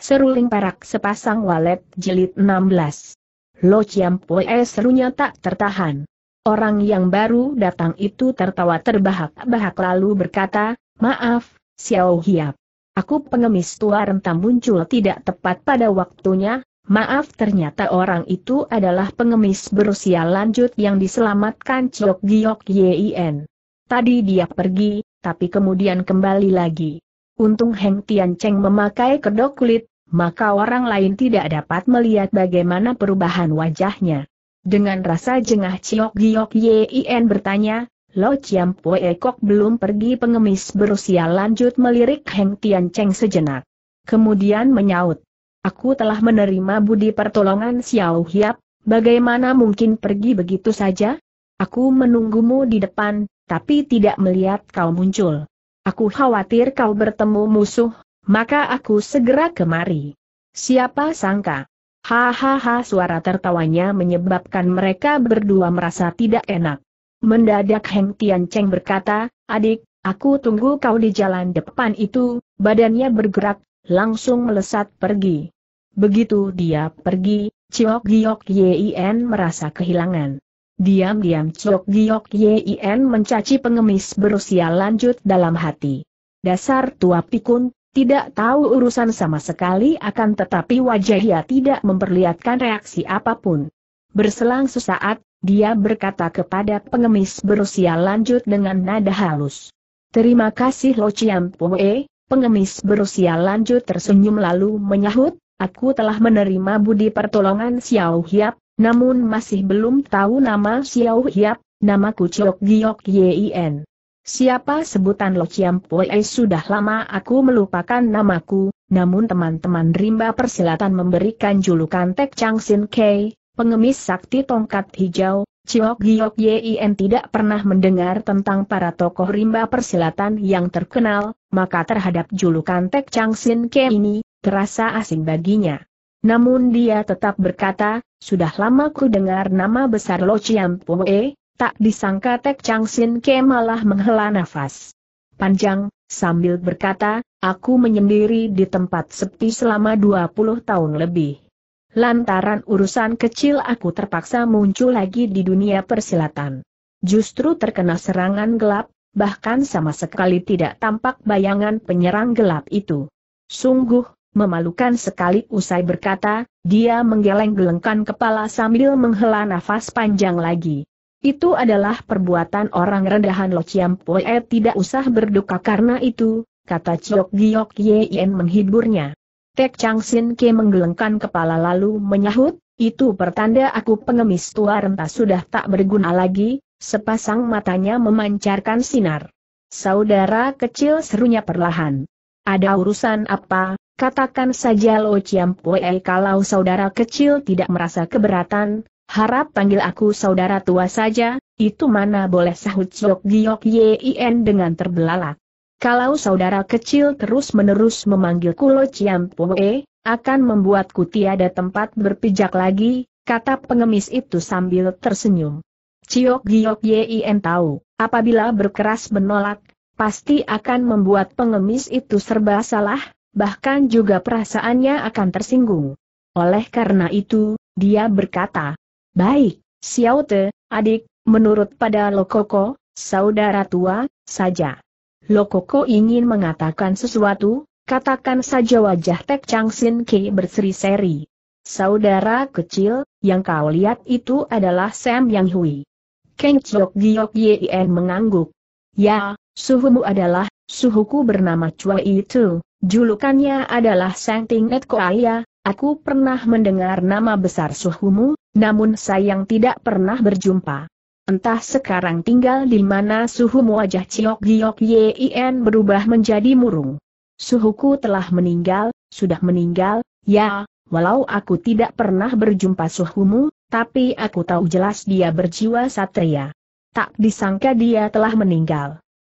Seruling perak sepasang walet jilid 16. Lo Chiam Poe serunya tak tertahan. Orang yang baru datang itu tertawa terbahak-bahak lalu berkata, Maaf, Xiao Hiap. Aku pengemis tua rentam muncul tidak tepat pada waktunya, maaf ternyata orang itu adalah pengemis berusia lanjut yang diselamatkan Chok Giok Yin. Tadi dia pergi, tapi kemudian kembali lagi. Untung Heng Tian Cheng memakai kedok kulit, maka orang lain tidak dapat melihat bagaimana perubahan wajahnya. Dengan rasa jengah Ciok Giok Yien bertanya, Lo Chiam po Kok belum pergi pengemis berusia lanjut melirik Heng Tian Cheng sejenak. Kemudian menyaut, Aku telah menerima budi pertolongan Xiao Hiap, bagaimana mungkin pergi begitu saja? Aku menunggumu di depan, tapi tidak melihat kau muncul. Aku khawatir kau bertemu musuh, maka aku segera kemari. Siapa sangka? Hahaha suara tertawanya menyebabkan mereka berdua merasa tidak enak. Mendadak Heng Tian Cheng berkata, adik, aku tunggu kau di jalan depan itu, badannya bergerak, langsung melesat pergi. Begitu dia pergi, Chok Giok Yin merasa kehilangan. Diam-diam Chok Giok Yin mencaci pengemis berusia lanjut dalam hati. Dasar tua pikun, tidak tahu urusan sama sekali akan tetapi wajah ia tidak memperlihatkan reaksi apapun. Berselang sesaat, dia berkata kepada pengemis berusia lanjut dengan nada halus. Terima kasih Lo Chiam Pue, pengemis berusia lanjut tersenyum lalu menyahut, aku telah menerima budi pertolongan Xiao Hiap, namun masih belum tahu nama Xiao Hiap, namaku Chok Giok Yin. Siapa sebutan Lo Chiam Pue eh, sudah lama aku melupakan namaku, namun teman-teman rimba persilatan memberikan julukan Tek Chang Sin Kei, pengemis sakti tongkat hijau, Chiok Giok Yin tidak pernah mendengar tentang para tokoh rimba persilatan yang terkenal, maka terhadap julukan Tek Chang Sin Kei ini, terasa asing baginya. Namun dia tetap berkata, sudah lama ku dengar nama besar Lo Chiam Poi, Tak disangka Tek Chang Sin Ke malah menghela nafas. Panjang, sambil berkata, aku menyendiri di tempat sepi selama 20 tahun lebih. Lantaran urusan kecil aku terpaksa muncul lagi di dunia persilatan. Justru terkena serangan gelap, bahkan sama sekali tidak tampak bayangan penyerang gelap itu. Sungguh, memalukan sekali usai berkata, dia menggeleng-gelengkan kepala sambil menghela nafas panjang lagi. Itu adalah perbuatan orang rendahan Lo Chiam Poe eh, tidak usah berduka karena itu, kata Chok Giok Yen menghiburnya. Tek Chang Sin Ke menggelengkan kepala lalu menyahut, itu pertanda aku pengemis tua renta sudah tak berguna lagi, sepasang matanya memancarkan sinar. Saudara kecil serunya perlahan. Ada urusan apa, katakan saja Lo Chiam Poe eh, kalau saudara kecil tidak merasa keberatan, Harap panggil aku saudara tua saja, itu mana boleh sahut Sok Giok Yin dengan terbelalak. Kalau saudara kecil terus-menerus memanggilku Lo Chiam Poe, akan membuatku tiada tempat berpijak lagi, kata pengemis itu sambil tersenyum. Ciok Giok Yin tahu, apabila berkeras menolak, pasti akan membuat pengemis itu serba salah, bahkan juga perasaannya akan tersinggung. Oleh karena itu, dia berkata, Baik, Xiao Te, adik, menurut pada Lokoko, saudara tua, saja. Lokoko ingin mengatakan sesuatu, katakan saja wajah Tek Chang Sin Ke berseri-seri. Saudara kecil, yang kau lihat itu adalah Sam Yang Hui. Keng Chok Giok Yien mengangguk. Ya, suhumu adalah, suhuku bernama Chua itu, julukannya adalah Sang Ting Et Koaya, Aku pernah mendengar nama besar suhumu, namun sayang tidak pernah berjumpa. Entah sekarang tinggal di mana suhumu wajah Ciok Giok Yien berubah menjadi murung. Suhuku telah meninggal, sudah meninggal, ya, walau aku tidak pernah berjumpa suhumu, tapi aku tahu jelas dia berjiwa satria. Tak disangka dia telah meninggal.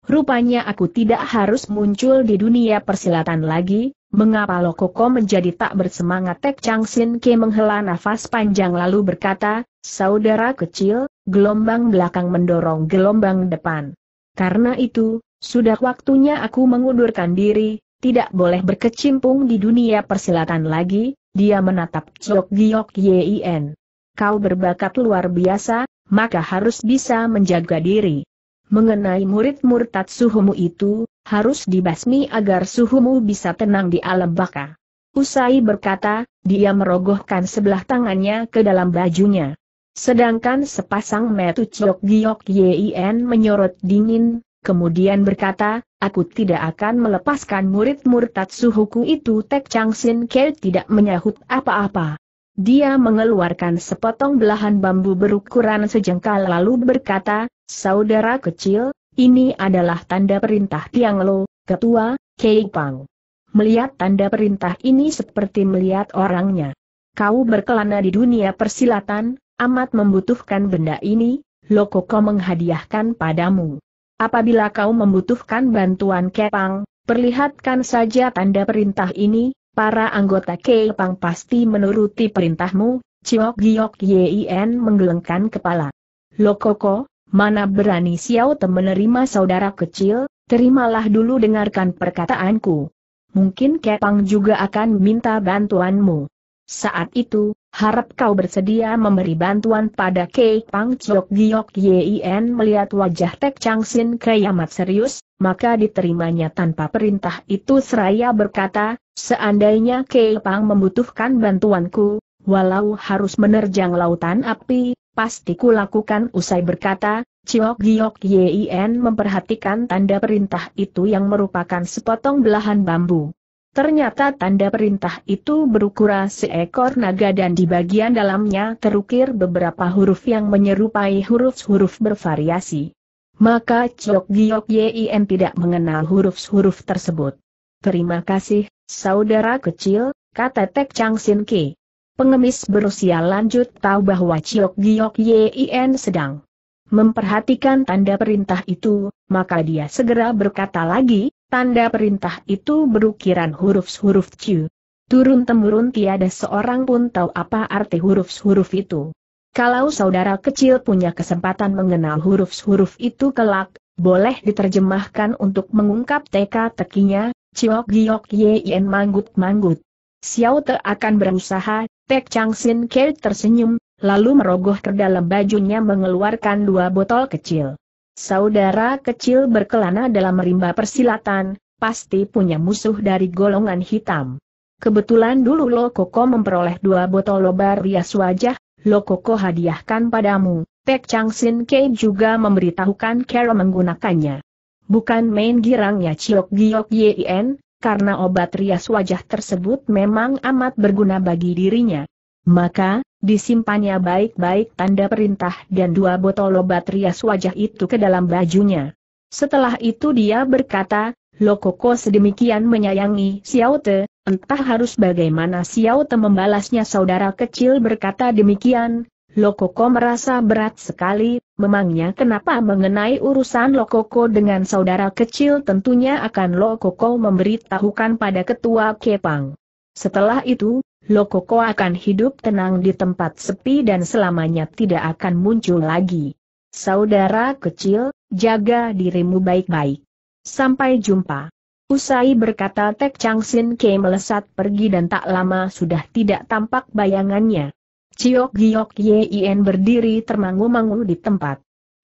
Rupanya aku tidak harus muncul di dunia persilatan lagi, mengapa Lokoko menjadi tak bersemangat Tek Chang Sin Ke menghela nafas panjang lalu berkata, saudara kecil, gelombang belakang mendorong gelombang depan. Karena itu, sudah waktunya aku mengundurkan diri, tidak boleh berkecimpung di dunia persilatan lagi, dia menatap Chok Giok Yien. Kau berbakat luar biasa, maka harus bisa menjaga diri. Mengenai murid murtad suhumu itu, harus dibasmi agar suhumu bisa tenang di alam baka. Usai berkata, dia merogohkan sebelah tangannya ke dalam bajunya. Sedangkan sepasang metu Ciok Giok Yin menyorot dingin, kemudian berkata, aku tidak akan melepaskan murid murtad suhuku itu Tek Chang Sin Ke tidak menyahut apa-apa. Dia mengeluarkan sepotong belahan bambu berukuran sejengkal lalu berkata, Saudara kecil, ini adalah tanda perintah Tiang Lo, Ketua, Kei Pang. Melihat tanda perintah ini seperti melihat orangnya. Kau berkelana di dunia persilatan, amat membutuhkan benda ini, kau menghadiahkan padamu. Apabila kau membutuhkan bantuan Kepang, perlihatkan saja tanda perintah ini, Para anggota Kepang pasti menuruti perintahmu, Ciok Giok Yien menggelengkan kepala. Lokoko, mana berani Xiao Te menerima saudara kecil, terimalah dulu dengarkan perkataanku. Mungkin Kepang juga akan minta bantuanmu. Saat itu, Harap kau bersedia memberi bantuan pada Kei Pang Chok Giok Yin melihat wajah Tek Chang Sin Kei amat serius, maka diterimanya tanpa perintah itu seraya berkata, seandainya Kei Pang membutuhkan bantuanku, walau harus menerjang lautan api, pasti kulakukan usai berkata, Chok Giok Yin memperhatikan tanda perintah itu yang merupakan sepotong belahan bambu. Ternyata tanda perintah itu berukuran seekor naga dan di bagian dalamnya terukir beberapa huruf yang menyerupai huruf-huruf bervariasi. Maka Chok Giok Yin tidak mengenal huruf-huruf tersebut. Terima kasih, saudara kecil, kata Tek Chang Sin Ki. Pengemis berusia lanjut tahu bahwa Chok Giok Yin sedang memperhatikan tanda perintah itu, maka dia segera berkata lagi, Tanda perintah itu berukiran huruf-huruf Ciu. Turun-temurun tiada seorang pun tahu apa arti huruf-huruf itu. Kalau saudara kecil punya kesempatan mengenal huruf-huruf itu kelak, boleh diterjemahkan untuk mengungkap teka-tekinya, ciok giok Yien manggut-manggut. Xiao Te akan berusaha, Tek Chang Sin Ke tersenyum, lalu merogoh ke dalam bajunya mengeluarkan dua botol kecil. Saudara kecil berkelana dalam rimba persilatan, pasti punya musuh dari golongan hitam. Kebetulan dulu Lokoko memperoleh dua botol lobar rias wajah, Lokoko hadiahkan padamu, Pek Chang Sin Ke juga memberitahukan Carol menggunakannya. Bukan main girangnya Ciok Giok Yien, karena obat rias wajah tersebut memang amat berguna bagi dirinya, maka, disimpannya baik-baik tanda perintah dan dua botol obat rias wajah itu ke dalam bajunya. Setelah itu dia berkata, Lokoko sedemikian menyayangi Xiao Te, entah harus bagaimana Xiao Te membalasnya saudara kecil berkata demikian, Lokoko merasa berat sekali, memangnya kenapa mengenai urusan Lokoko dengan saudara kecil tentunya akan Lokoko memberitahukan pada ketua Kepang. Setelah itu, Lokoko akan hidup tenang di tempat sepi dan selamanya tidak akan muncul lagi. Saudara kecil, jaga dirimu baik-baik. Sampai jumpa. Usai berkata Tek Chang Sin Kei melesat pergi dan tak lama sudah tidak tampak bayangannya. Ciok Giok Yien berdiri termangu-mangu di tempat.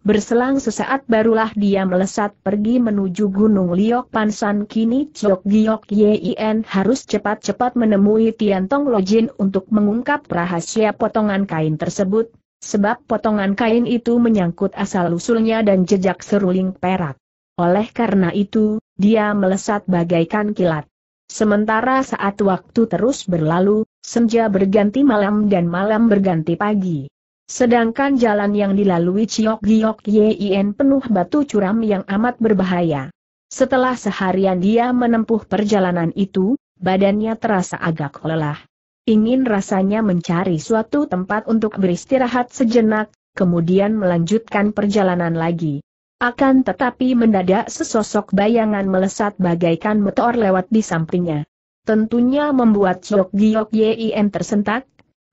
Berselang sesaat barulah dia melesat pergi menuju Gunung Liok Pansan kini Chok Giok Yin harus cepat-cepat menemui Tian Tong Lojin untuk mengungkap rahasia potongan kain tersebut, sebab potongan kain itu menyangkut asal-usulnya dan jejak seruling perak. Oleh karena itu, dia melesat bagaikan kilat. Sementara saat waktu terus berlalu, senja berganti malam dan malam berganti pagi. Sedangkan jalan yang dilalui Ciok Giok Yin penuh batu curam yang amat berbahaya. Setelah seharian dia menempuh perjalanan itu, badannya terasa agak lelah. Ingin rasanya mencari suatu tempat untuk beristirahat sejenak, kemudian melanjutkan perjalanan lagi. Akan tetapi mendadak sesosok bayangan melesat bagaikan meteor lewat di sampingnya. Tentunya membuat Ciok Giok Yin tersentak,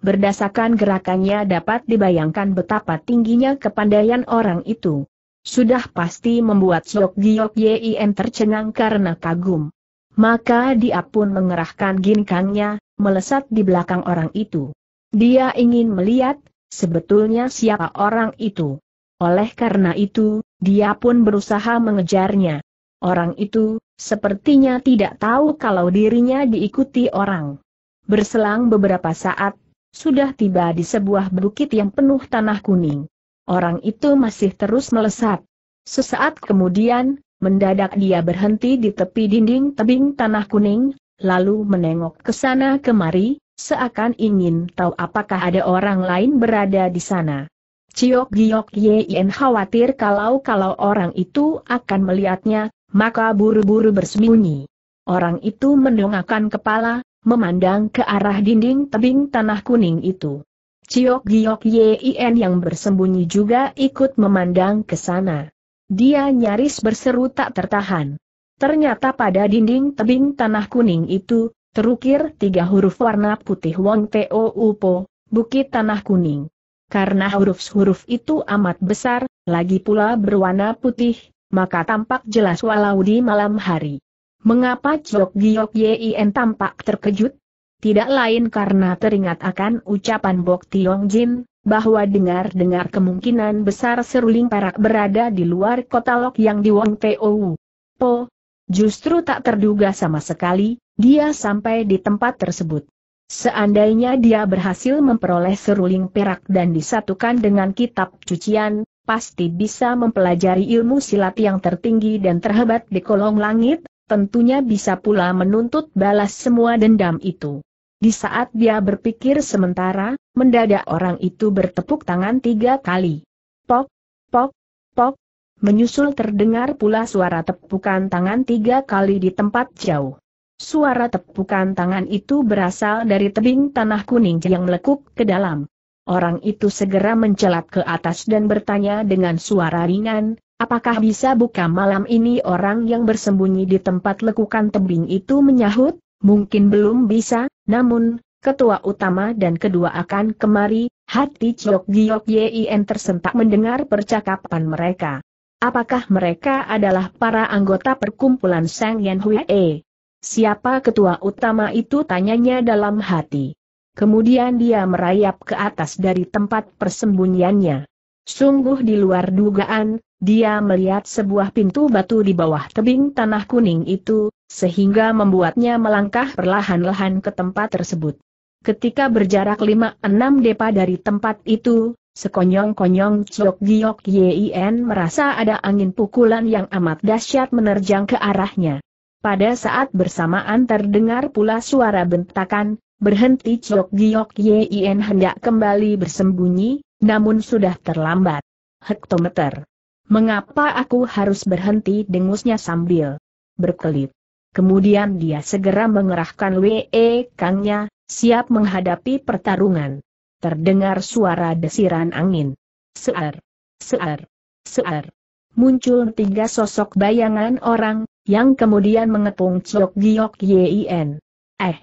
Berdasarkan gerakannya dapat dibayangkan betapa tingginya kepandaian orang itu. Sudah pasti membuat Sok Giok Yien tercengang karena kagum. Maka dia pun mengerahkan ginkangnya, melesat di belakang orang itu. Dia ingin melihat, sebetulnya siapa orang itu. Oleh karena itu, dia pun berusaha mengejarnya. Orang itu, sepertinya tidak tahu kalau dirinya diikuti orang. Berselang beberapa saat, sudah tiba di sebuah bukit yang penuh tanah kuning. Orang itu masih terus melesat. Sesaat kemudian, mendadak dia berhenti di tepi dinding tebing tanah kuning, lalu menengok ke sana kemari, seakan ingin tahu apakah ada orang lain berada di sana. Ciok Giok Yen khawatir kalau-kalau orang itu akan melihatnya, maka buru-buru bersembunyi. Orang itu mendongakkan kepala, memandang ke arah dinding tebing tanah kuning itu. Ciok Giok Yin yang bersembunyi juga ikut memandang ke sana. Dia nyaris berseru tak tertahan. Ternyata pada dinding tebing tanah kuning itu, terukir tiga huruf warna putih Wong Teo Upo, Bukit Tanah Kuning. Karena huruf-huruf itu amat besar, lagi pula berwarna putih, maka tampak jelas walau di malam hari. Mengapa Chok Giok Yien tampak terkejut? Tidak lain karena teringat akan ucapan Bok Tiong Jin, bahwa dengar-dengar kemungkinan besar seruling perak berada di luar kota Lok yang di Wong Tou. Po, justru tak terduga sama sekali, dia sampai di tempat tersebut. Seandainya dia berhasil memperoleh seruling perak dan disatukan dengan kitab cucian, pasti bisa mempelajari ilmu silat yang tertinggi dan terhebat di kolong langit, tentunya bisa pula menuntut balas semua dendam itu. Di saat dia berpikir sementara, mendadak orang itu bertepuk tangan tiga kali. Pok, pok, pok, menyusul terdengar pula suara tepukan tangan tiga kali di tempat jauh. Suara tepukan tangan itu berasal dari tebing tanah kuning yang melekuk ke dalam. Orang itu segera mencelat ke atas dan bertanya dengan suara ringan, Apakah bisa buka malam ini orang yang bersembunyi di tempat lekukan tebing itu menyahut? Mungkin belum bisa, namun, ketua utama dan kedua akan kemari, hati Chok Giyok Yin tersentak mendengar percakapan mereka. Apakah mereka adalah para anggota perkumpulan Sang Yan Hui E? Siapa ketua utama itu tanyanya dalam hati. Kemudian dia merayap ke atas dari tempat persembunyiannya. Sungguh di luar dugaan, dia melihat sebuah pintu batu di bawah tebing tanah kuning itu, sehingga membuatnya melangkah perlahan-lahan ke tempat tersebut. Ketika berjarak 5-6 depa dari tempat itu, sekonyong-konyong Chok Giok Yien merasa ada angin pukulan yang amat dahsyat menerjang ke arahnya. Pada saat bersamaan terdengar pula suara bentakan, berhenti Chok Giok Yien hendak kembali bersembunyi, namun sudah terlambat. Hektometer Mengapa aku harus berhenti dengusnya sambil berkelit? Kemudian dia segera mengerahkan WE Kangnya, siap menghadapi pertarungan. Terdengar suara desiran angin. Sear, sear, sear. Muncul tiga sosok bayangan orang, yang kemudian mengepung Chok Giok Yin. Eh,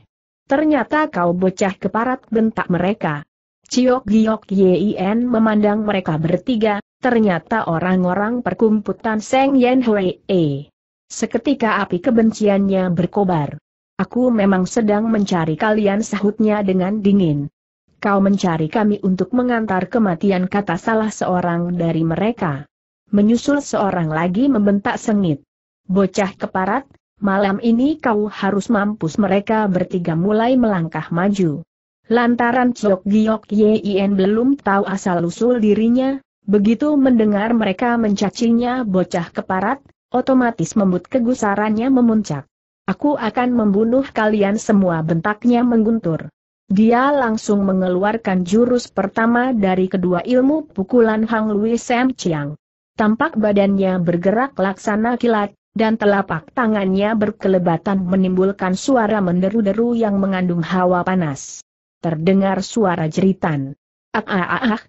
ternyata kau bocah keparat bentak mereka. Ciok Giok Yin memandang mereka bertiga, ternyata orang-orang perkumpulan Seng Yen Hui E. Seketika api kebenciannya berkobar. Aku memang sedang mencari kalian sahutnya dengan dingin. Kau mencari kami untuk mengantar kematian kata salah seorang dari mereka. Menyusul seorang lagi membentak sengit. Bocah keparat, malam ini kau harus mampus mereka bertiga mulai melangkah maju. Lantaran Chok Giok Yin belum tahu asal-usul dirinya, Begitu mendengar mereka mencacinya bocah keparat, otomatis membut kegusarannya memuncak. Aku akan membunuh kalian semua bentaknya mengguntur. Dia langsung mengeluarkan jurus pertama dari kedua ilmu pukulan Hang Lui Sam Chiang. Tampak badannya bergerak laksana kilat, dan telapak tangannya berkelebatan menimbulkan suara menderu-deru yang mengandung hawa panas. Terdengar suara jeritan. Ah ah ah, ah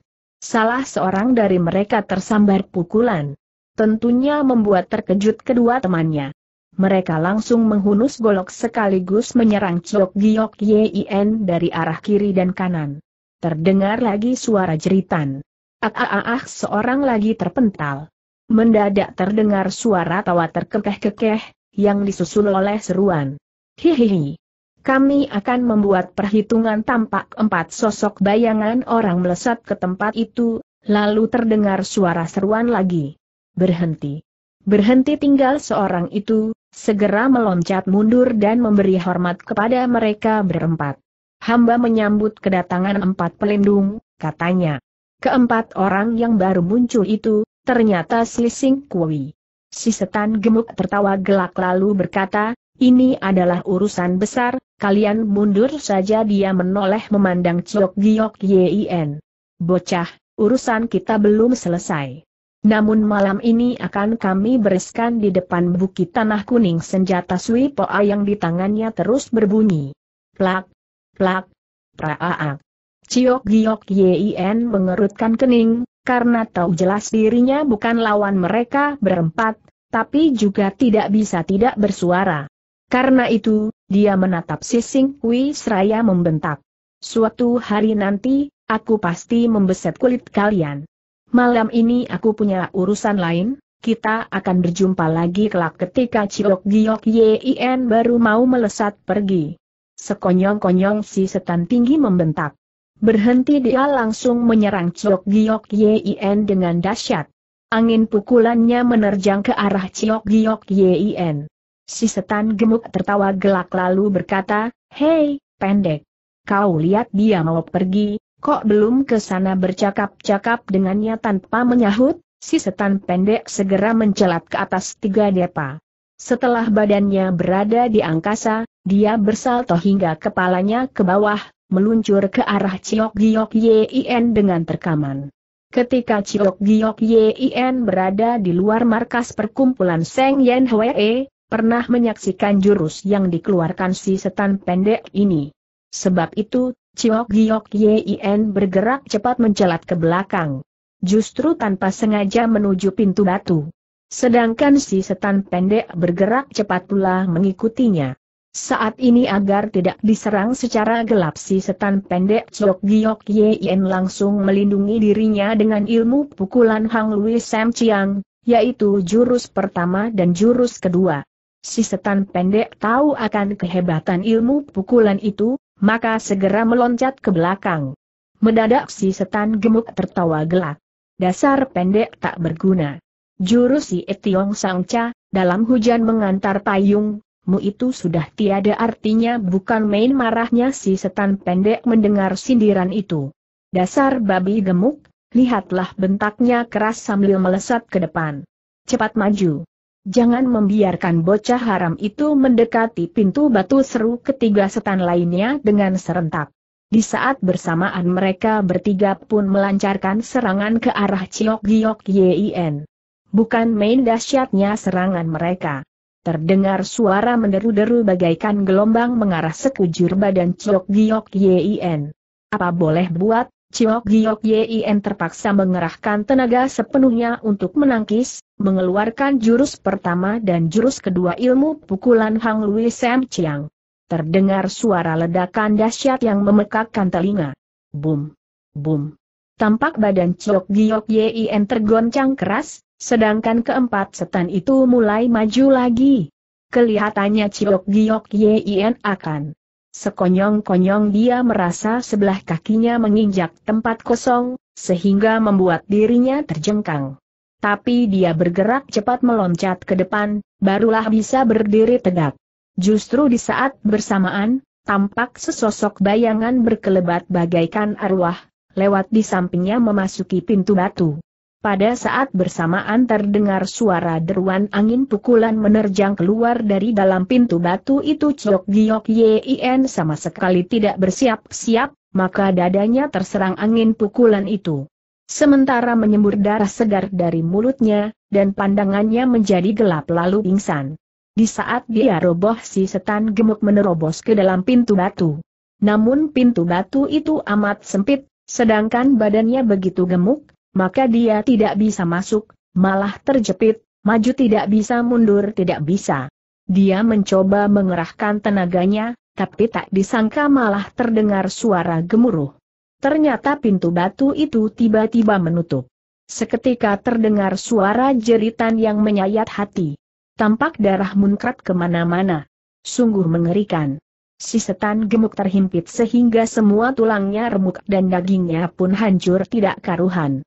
Salah seorang dari mereka tersambar pukulan. Tentunya membuat terkejut kedua temannya. Mereka langsung menghunus golok sekaligus menyerang Chok Giok Yin dari arah kiri dan kanan. Terdengar lagi suara jeritan. Ah, ah, ah, ah seorang lagi terpental. Mendadak terdengar suara tawa terkekeh-kekeh, yang disusul oleh seruan. Hihihi. Kami akan membuat perhitungan tampak empat sosok bayangan orang melesat ke tempat itu, lalu terdengar suara seruan lagi. Berhenti. Berhenti tinggal seorang itu, segera meloncat mundur dan memberi hormat kepada mereka berempat. Hamba menyambut kedatangan empat pelindung, katanya. Keempat orang yang baru muncul itu, ternyata si Sing Kui. Si setan gemuk tertawa gelak lalu berkata, ini adalah urusan besar, Kalian mundur saja dia menoleh memandang Ciok Giok Yin. Bocah, urusan kita belum selesai. Namun malam ini akan kami bereskan di depan bukit tanah kuning senjata Sui Poa yang di tangannya terus berbunyi. Plak, plak, praaak. Ciok Giok Yin mengerutkan kening, karena tahu jelas dirinya bukan lawan mereka berempat, tapi juga tidak bisa tidak bersuara. Karena itu, dia menatap Sising Kui seraya membentak. Suatu hari nanti, aku pasti membeset kulit kalian. Malam ini aku punya urusan lain, kita akan berjumpa lagi kelak ketika Ciok Giok Yin baru mau melesat pergi. Sekonyong-konyong si setan tinggi membentak. Berhenti dia langsung menyerang Ciok Giok Yin dengan dahsyat. Angin pukulannya menerjang ke arah Ciok Giok Yin. Si setan gemuk tertawa gelak lalu berkata, Hei, pendek. Kau lihat dia mau pergi, kok belum ke sana bercakap-cakap dengannya tanpa menyahut? Si setan pendek segera mencelat ke atas tiga depa. Setelah badannya berada di angkasa, dia bersalto hingga kepalanya ke bawah, meluncur ke arah Ciok Giok Yien dengan terkaman. Ketika Ciok Giok Yien berada di luar markas perkumpulan Seng Yen Hwee, pernah menyaksikan jurus yang dikeluarkan si setan pendek ini. Sebab itu, Ciok Giok Yin bergerak cepat mencelat ke belakang. Justru tanpa sengaja menuju pintu batu. Sedangkan si setan pendek bergerak cepat pula mengikutinya. Saat ini agar tidak diserang secara gelap si setan pendek Ciok Giok Yin langsung melindungi dirinya dengan ilmu pukulan Hang Lui Sam Chiang, yaitu jurus pertama dan jurus kedua si setan pendek tahu akan kehebatan ilmu pukulan itu, maka segera meloncat ke belakang. Mendadak si setan gemuk tertawa gelak. Dasar pendek tak berguna. Jurus si Etiong Sangca, dalam hujan mengantar payung, mu itu sudah tiada artinya bukan main marahnya si setan pendek mendengar sindiran itu. Dasar babi gemuk, lihatlah bentaknya keras sambil melesat ke depan. Cepat maju. Jangan membiarkan bocah haram itu mendekati pintu batu seru ketiga setan lainnya dengan serentak. Di saat bersamaan mereka bertiga pun melancarkan serangan ke arah Ciok Giok Yin. Bukan main dahsyatnya serangan mereka. Terdengar suara menderu-deru bagaikan gelombang mengarah sekujur badan Ciok Giok Yin. Apa boleh buat, Chiok Giok Yin terpaksa mengerahkan tenaga sepenuhnya untuk menangkis, mengeluarkan jurus pertama dan jurus kedua ilmu pukulan Hang Lui Sam Chiang. Terdengar suara ledakan dahsyat yang memekakkan telinga. Boom, boom. Tampak badan Chiok Giok Yin tergoncang keras, sedangkan keempat setan itu mulai maju lagi. Kelihatannya Chiok Giok Yin akan Sekonyong-konyong dia merasa sebelah kakinya menginjak tempat kosong, sehingga membuat dirinya terjengkang. Tapi dia bergerak cepat meloncat ke depan, barulah bisa berdiri tegak. Justru di saat bersamaan, tampak sesosok bayangan berkelebat bagaikan arwah, lewat di sampingnya memasuki pintu batu. Pada saat bersamaan terdengar suara deruan angin pukulan menerjang keluar dari dalam pintu batu itu Chok Giok Yien sama sekali tidak bersiap-siap, maka dadanya terserang angin pukulan itu. Sementara menyembur darah segar dari mulutnya, dan pandangannya menjadi gelap lalu pingsan. Di saat dia roboh si setan gemuk menerobos ke dalam pintu batu. Namun pintu batu itu amat sempit, sedangkan badannya begitu gemuk, maka dia tidak bisa masuk, malah terjepit, maju tidak bisa mundur tidak bisa. Dia mencoba mengerahkan tenaganya, tapi tak disangka malah terdengar suara gemuruh. Ternyata pintu batu itu tiba-tiba menutup. Seketika terdengar suara jeritan yang menyayat hati. Tampak darah munkrat kemana-mana. Sungguh mengerikan. Si setan gemuk terhimpit sehingga semua tulangnya remuk dan dagingnya pun hancur tidak karuhan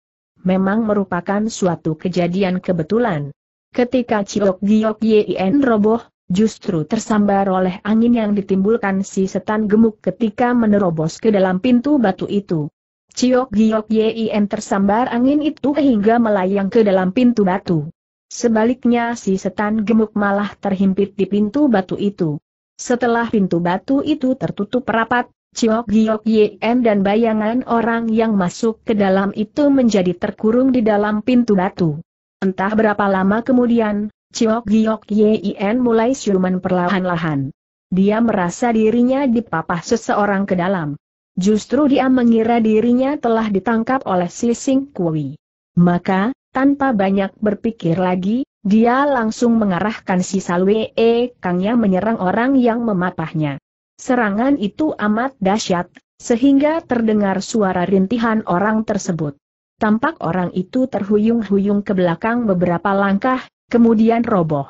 memang merupakan suatu kejadian kebetulan. Ketika Ciok Giok Yin roboh, justru tersambar oleh angin yang ditimbulkan si setan gemuk ketika menerobos ke dalam pintu batu itu. Ciok Giok Yin tersambar angin itu hingga melayang ke dalam pintu batu. Sebaliknya si setan gemuk malah terhimpit di pintu batu itu. Setelah pintu batu itu tertutup rapat, Ciok Giok Yem dan bayangan orang yang masuk ke dalam itu menjadi terkurung di dalam pintu batu. Entah berapa lama kemudian, Ciok Giok Yem mulai siuman perlahan-lahan. Dia merasa dirinya dipapah seseorang ke dalam. Justru dia mengira dirinya telah ditangkap oleh si Sing Kui. Maka, tanpa banyak berpikir lagi, dia langsung mengarahkan si Salwe E Kangnya menyerang orang yang memapahnya. Serangan itu amat dahsyat, sehingga terdengar suara rintihan orang tersebut. Tampak orang itu terhuyung-huyung ke belakang beberapa langkah, kemudian roboh.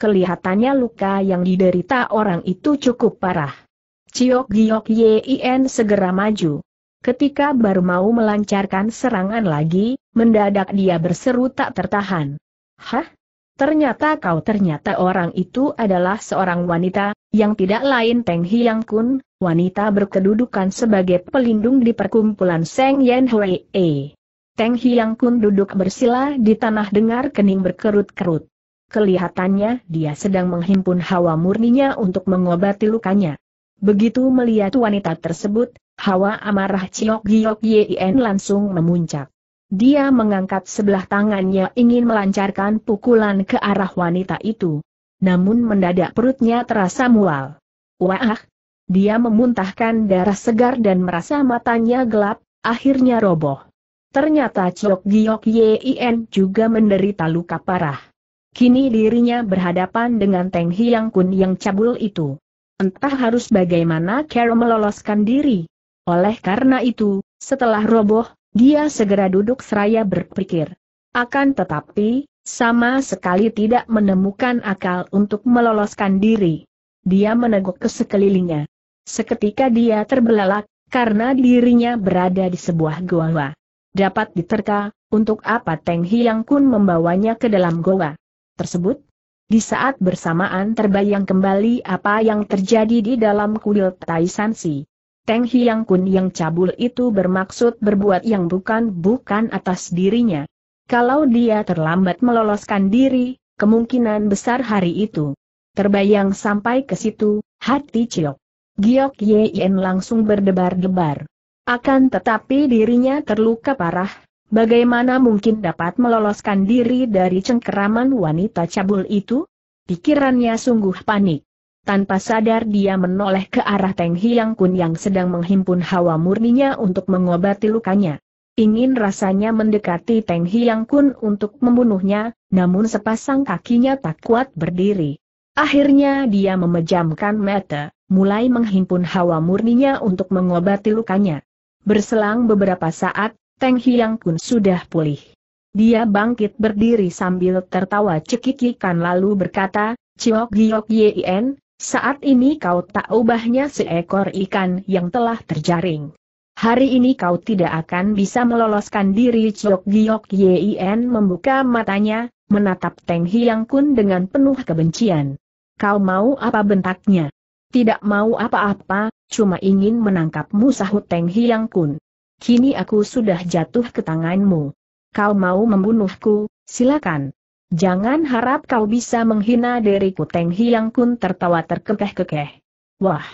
Kelihatannya luka yang diderita orang itu cukup parah. Ciok Giok Yin segera maju. Ketika baru mau melancarkan serangan lagi, mendadak dia berseru tak tertahan. Hah? Ternyata kau ternyata orang itu adalah seorang wanita, yang tidak lain Peng Hiang Kun, wanita berkedudukan sebagai pelindung di perkumpulan Seng Yen Hui E. Teng Hiang Kun duduk bersila di tanah dengar kening berkerut-kerut. Kelihatannya dia sedang menghimpun hawa murninya untuk mengobati lukanya. Begitu melihat wanita tersebut, hawa amarah Chiok Giok Yin langsung memuncak. Dia mengangkat sebelah tangannya ingin melancarkan pukulan ke arah wanita itu. Namun mendadak perutnya terasa mual. Wah! Dia memuntahkan darah segar dan merasa matanya gelap, akhirnya roboh. Ternyata Chok Giok Yin juga menderita luka parah. Kini dirinya berhadapan dengan Teng Hiang Kun yang cabul itu. Entah harus bagaimana Carol meloloskan diri. Oleh karena itu, setelah roboh, dia segera duduk seraya berpikir. Akan tetapi, sama sekali tidak menemukan akal untuk meloloskan diri. Dia meneguk ke sekelilingnya. Seketika dia terbelalak, karena dirinya berada di sebuah goa. Dapat diterka, untuk apa Teng Hiang Kun membawanya ke dalam goa tersebut? Di saat bersamaan terbayang kembali apa yang terjadi di dalam kuil Tai Si. Teng Hiang Kun yang cabul itu bermaksud berbuat yang bukan-bukan atas dirinya. Kalau dia terlambat meloloskan diri, kemungkinan besar hari itu. Terbayang sampai ke situ, hati Ciok. Giok Yen langsung berdebar-debar. Akan tetapi dirinya terluka parah, bagaimana mungkin dapat meloloskan diri dari cengkeraman wanita cabul itu? Pikirannya sungguh panik. Tanpa sadar dia menoleh ke arah Teng Hiang Kun yang sedang menghimpun hawa murninya untuk mengobati lukanya. Ingin rasanya mendekati Teng Hiang Kun untuk membunuhnya, namun sepasang kakinya tak kuat berdiri. Akhirnya dia memejamkan mata, mulai menghimpun hawa murninya untuk mengobati lukanya. Berselang beberapa saat, Teng Hiang Kun sudah pulih. Dia bangkit berdiri sambil tertawa cekikikan lalu berkata, Ciok Giok Yien, saat ini kau tak ubahnya seekor ikan yang telah terjaring. Hari ini kau tidak akan bisa meloloskan diri Chok Giok Yien membuka matanya, menatap Teng Hiang Kun dengan penuh kebencian. Kau mau apa bentaknya? Tidak mau apa-apa, cuma ingin menangkapmu sahut Teng Hiang Kun. Kini aku sudah jatuh ke tanganmu. Kau mau membunuhku, silakan. Jangan harap kau bisa menghina diriku Teng Hiang Kun tertawa terkekeh-kekeh. Wah!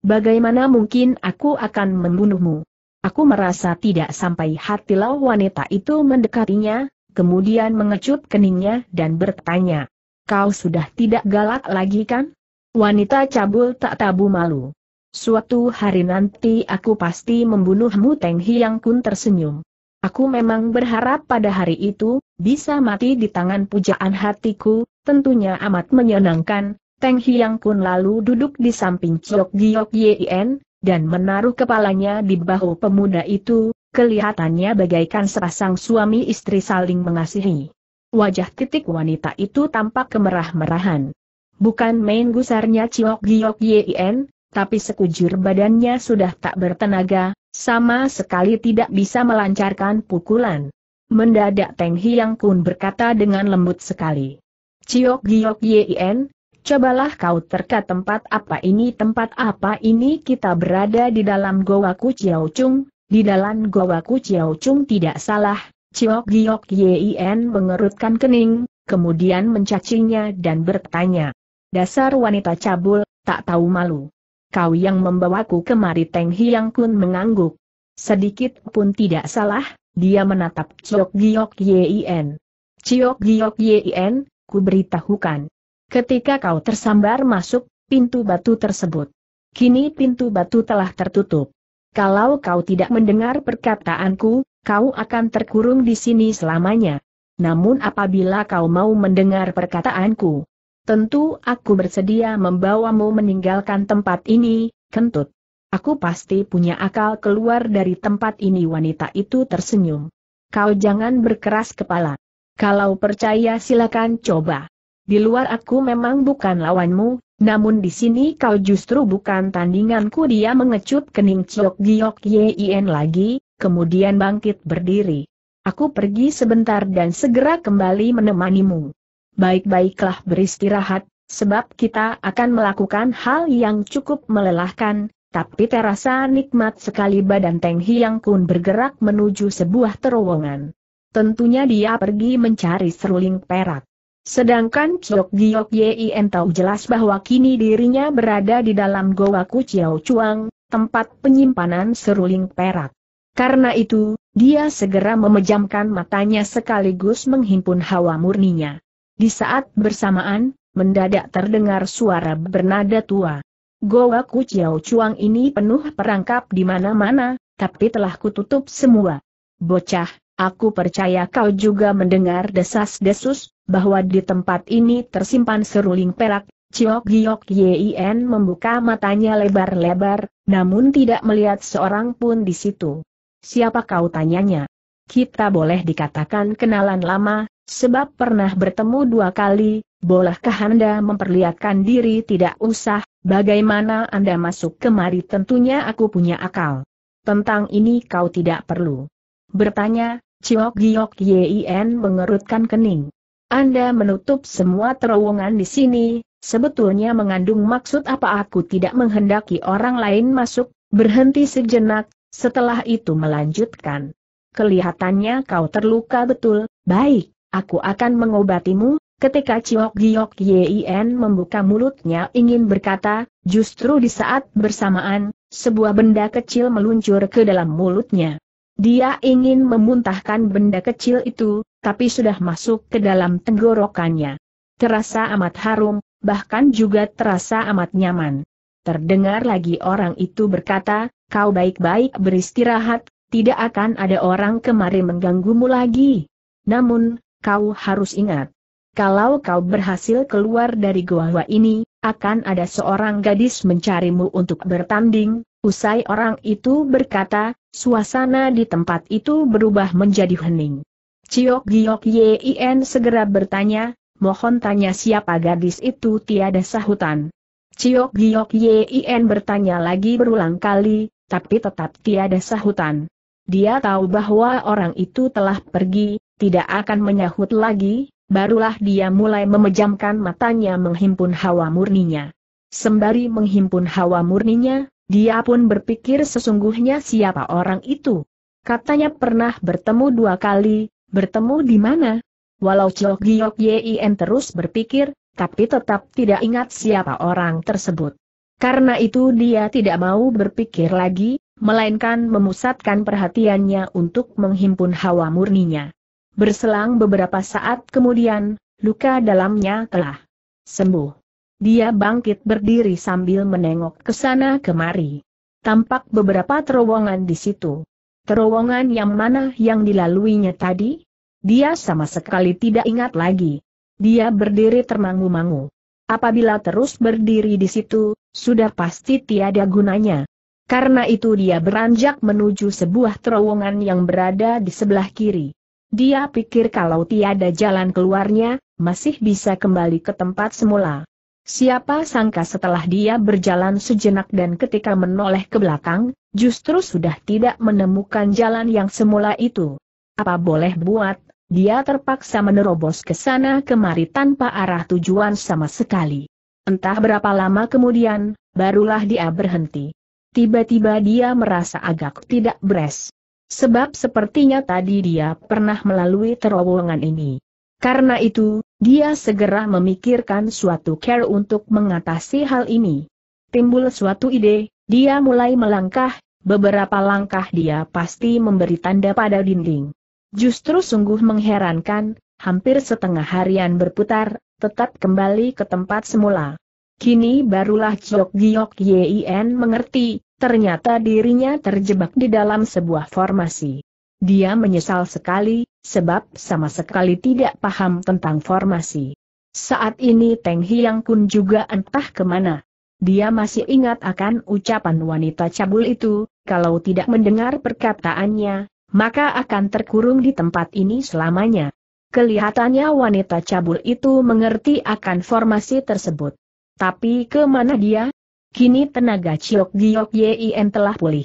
Bagaimana mungkin aku akan membunuhmu? Aku merasa tidak sampai hati lau wanita itu mendekatinya, kemudian mengecup keningnya dan bertanya. Kau sudah tidak galak lagi kan? Wanita cabul tak tabu malu. Suatu hari nanti aku pasti membunuhmu Teng Hiang Kun tersenyum. Aku memang berharap pada hari itu, bisa mati di tangan pujaan hatiku, tentunya amat menyenangkan. Teng Hyang Kun lalu duduk di samping Chok Giok Yen, dan menaruh kepalanya di bahu pemuda itu, kelihatannya bagaikan sepasang suami istri saling mengasihi. Wajah titik wanita itu tampak kemerah-merahan. Bukan main gusarnya Chok Giok Yen, tapi sekujur badannya sudah tak bertenaga, sama sekali tidak bisa melancarkan pukulan. Mendadak Teng Hiang Kun berkata dengan lembut sekali. Ciok Giok Yin, cobalah kau terka tempat apa ini tempat apa ini kita berada di dalam Goa Ku Chiao Chung, di dalam Goa Ku Chiao Chung tidak salah, Ciok Giok Yin mengerutkan kening, kemudian mencacinya dan bertanya. Dasar wanita cabul, tak tahu malu kau yang membawaku kemari Teng Hiang Kun mengangguk. Sedikit pun tidak salah, dia menatap Chiok Giok Yin. Chiok Giok Yin, ku beritahukan. Ketika kau tersambar masuk, pintu batu tersebut. Kini pintu batu telah tertutup. Kalau kau tidak mendengar perkataanku, kau akan terkurung di sini selamanya. Namun apabila kau mau mendengar perkataanku, Tentu aku bersedia membawamu meninggalkan tempat ini, kentut. Aku pasti punya akal keluar dari tempat ini wanita itu tersenyum. Kau jangan berkeras kepala. Kalau percaya silakan coba. Di luar aku memang bukan lawanmu, namun di sini kau justru bukan tandinganku dia mengecup kening Ciok Giok Yin lagi, kemudian bangkit berdiri. Aku pergi sebentar dan segera kembali menemanimu baik-baiklah beristirahat, sebab kita akan melakukan hal yang cukup melelahkan, tapi terasa nikmat sekali badan Teng Hiang Kun bergerak menuju sebuah terowongan. Tentunya dia pergi mencari seruling perak. Sedangkan Chok Giok Yien tahu jelas bahwa kini dirinya berada di dalam Goa Kuciao Chuang, tempat penyimpanan seruling perak. Karena itu, dia segera memejamkan matanya sekaligus menghimpun hawa murninya. Di saat bersamaan, mendadak terdengar suara bernada tua. Goa Kuciao Chuang ini penuh perangkap di mana-mana, tapi telah kututup semua. Bocah, aku percaya kau juga mendengar desas-desus, bahwa di tempat ini tersimpan seruling perak, Ciok Giok Yin membuka matanya lebar-lebar, namun tidak melihat seorang pun di situ. Siapa kau tanyanya? Kita boleh dikatakan kenalan lama, Sebab pernah bertemu dua kali, bolehkah Anda memperlihatkan diri tidak usah, bagaimana Anda masuk kemari tentunya aku punya akal. Tentang ini kau tidak perlu. Bertanya, Ciok Giok Yien mengerutkan kening. Anda menutup semua terowongan di sini, sebetulnya mengandung maksud apa aku tidak menghendaki orang lain masuk, berhenti sejenak, setelah itu melanjutkan. Kelihatannya kau terluka betul, baik, Aku akan mengobatimu, ketika Ciok Giok Yin membuka mulutnya ingin berkata, justru di saat bersamaan, sebuah benda kecil meluncur ke dalam mulutnya. Dia ingin memuntahkan benda kecil itu, tapi sudah masuk ke dalam tenggorokannya. Terasa amat harum, bahkan juga terasa amat nyaman. Terdengar lagi orang itu berkata, kau baik-baik beristirahat, tidak akan ada orang kemari mengganggumu lagi. Namun, kau harus ingat. Kalau kau berhasil keluar dari gua-gua ini, akan ada seorang gadis mencarimu untuk bertanding, usai orang itu berkata, suasana di tempat itu berubah menjadi hening. Ciok Giok Yin segera bertanya, mohon tanya siapa gadis itu tiada sahutan. Ciok Giok Yin bertanya lagi berulang kali, tapi tetap tiada sahutan. Dia tahu bahwa orang itu telah pergi, tidak akan menyahut lagi, barulah dia mulai memejamkan matanya menghimpun hawa murninya. Sembari menghimpun hawa murninya, dia pun berpikir sesungguhnya siapa orang itu. Katanya pernah bertemu dua kali, bertemu di mana? Walau Chok Giok Yien terus berpikir, tapi tetap tidak ingat siapa orang tersebut. Karena itu dia tidak mau berpikir lagi, melainkan memusatkan perhatiannya untuk menghimpun hawa murninya. Berselang beberapa saat kemudian, luka dalamnya telah sembuh. Dia bangkit berdiri sambil menengok ke sana kemari. Tampak beberapa terowongan di situ. Terowongan yang mana yang dilaluinya tadi? Dia sama sekali tidak ingat lagi. Dia berdiri termangu-mangu. Apabila terus berdiri di situ, sudah pasti tiada gunanya. Karena itu dia beranjak menuju sebuah terowongan yang berada di sebelah kiri. Dia pikir kalau tiada jalan keluarnya, masih bisa kembali ke tempat semula. Siapa sangka setelah dia berjalan sejenak dan ketika menoleh ke belakang, justru sudah tidak menemukan jalan yang semula itu. Apa boleh buat, dia terpaksa menerobos ke sana kemari tanpa arah tujuan sama sekali. Entah berapa lama kemudian, barulah dia berhenti. Tiba-tiba dia merasa agak tidak beres. Sebab sepertinya tadi dia pernah melalui terowongan ini. Karena itu, dia segera memikirkan suatu care untuk mengatasi hal ini. Timbul suatu ide, dia mulai melangkah, beberapa langkah dia pasti memberi tanda pada dinding. Justru sungguh mengherankan, hampir setengah harian berputar, tetap kembali ke tempat semula. Kini barulah Jok Giok Yien mengerti, Ternyata dirinya terjebak di dalam sebuah formasi. Dia menyesal sekali, sebab sama sekali tidak paham tentang formasi. Saat ini Teng Hiang Kun juga entah kemana. Dia masih ingat akan ucapan wanita cabul itu, kalau tidak mendengar perkataannya, maka akan terkurung di tempat ini selamanya. Kelihatannya wanita cabul itu mengerti akan formasi tersebut. Tapi kemana dia, Kini tenaga Ciok Giok Yin telah pulih.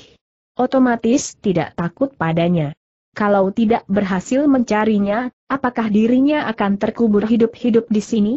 Otomatis tidak takut padanya. Kalau tidak berhasil mencarinya, apakah dirinya akan terkubur hidup-hidup di sini?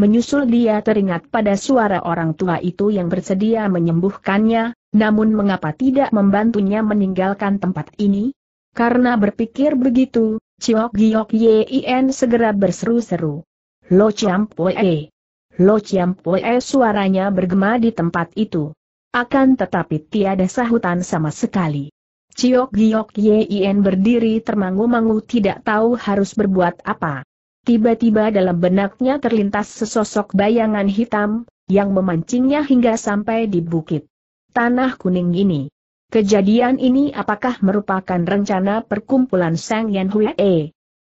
Menyusul dia teringat pada suara orang tua itu yang bersedia menyembuhkannya, namun mengapa tidak membantunya meninggalkan tempat ini? Karena berpikir begitu, Ciok Giok Yin segera berseru-seru. Lo Chiam Poe. Lo Chiam Pue suaranya bergema di tempat itu. Akan tetapi tiada sahutan sama sekali. Ciok Giok Yien berdiri termangu-mangu tidak tahu harus berbuat apa. Tiba-tiba dalam benaknya terlintas sesosok bayangan hitam, yang memancingnya hingga sampai di bukit. Tanah kuning ini. Kejadian ini apakah merupakan rencana perkumpulan Sang Yan Hui?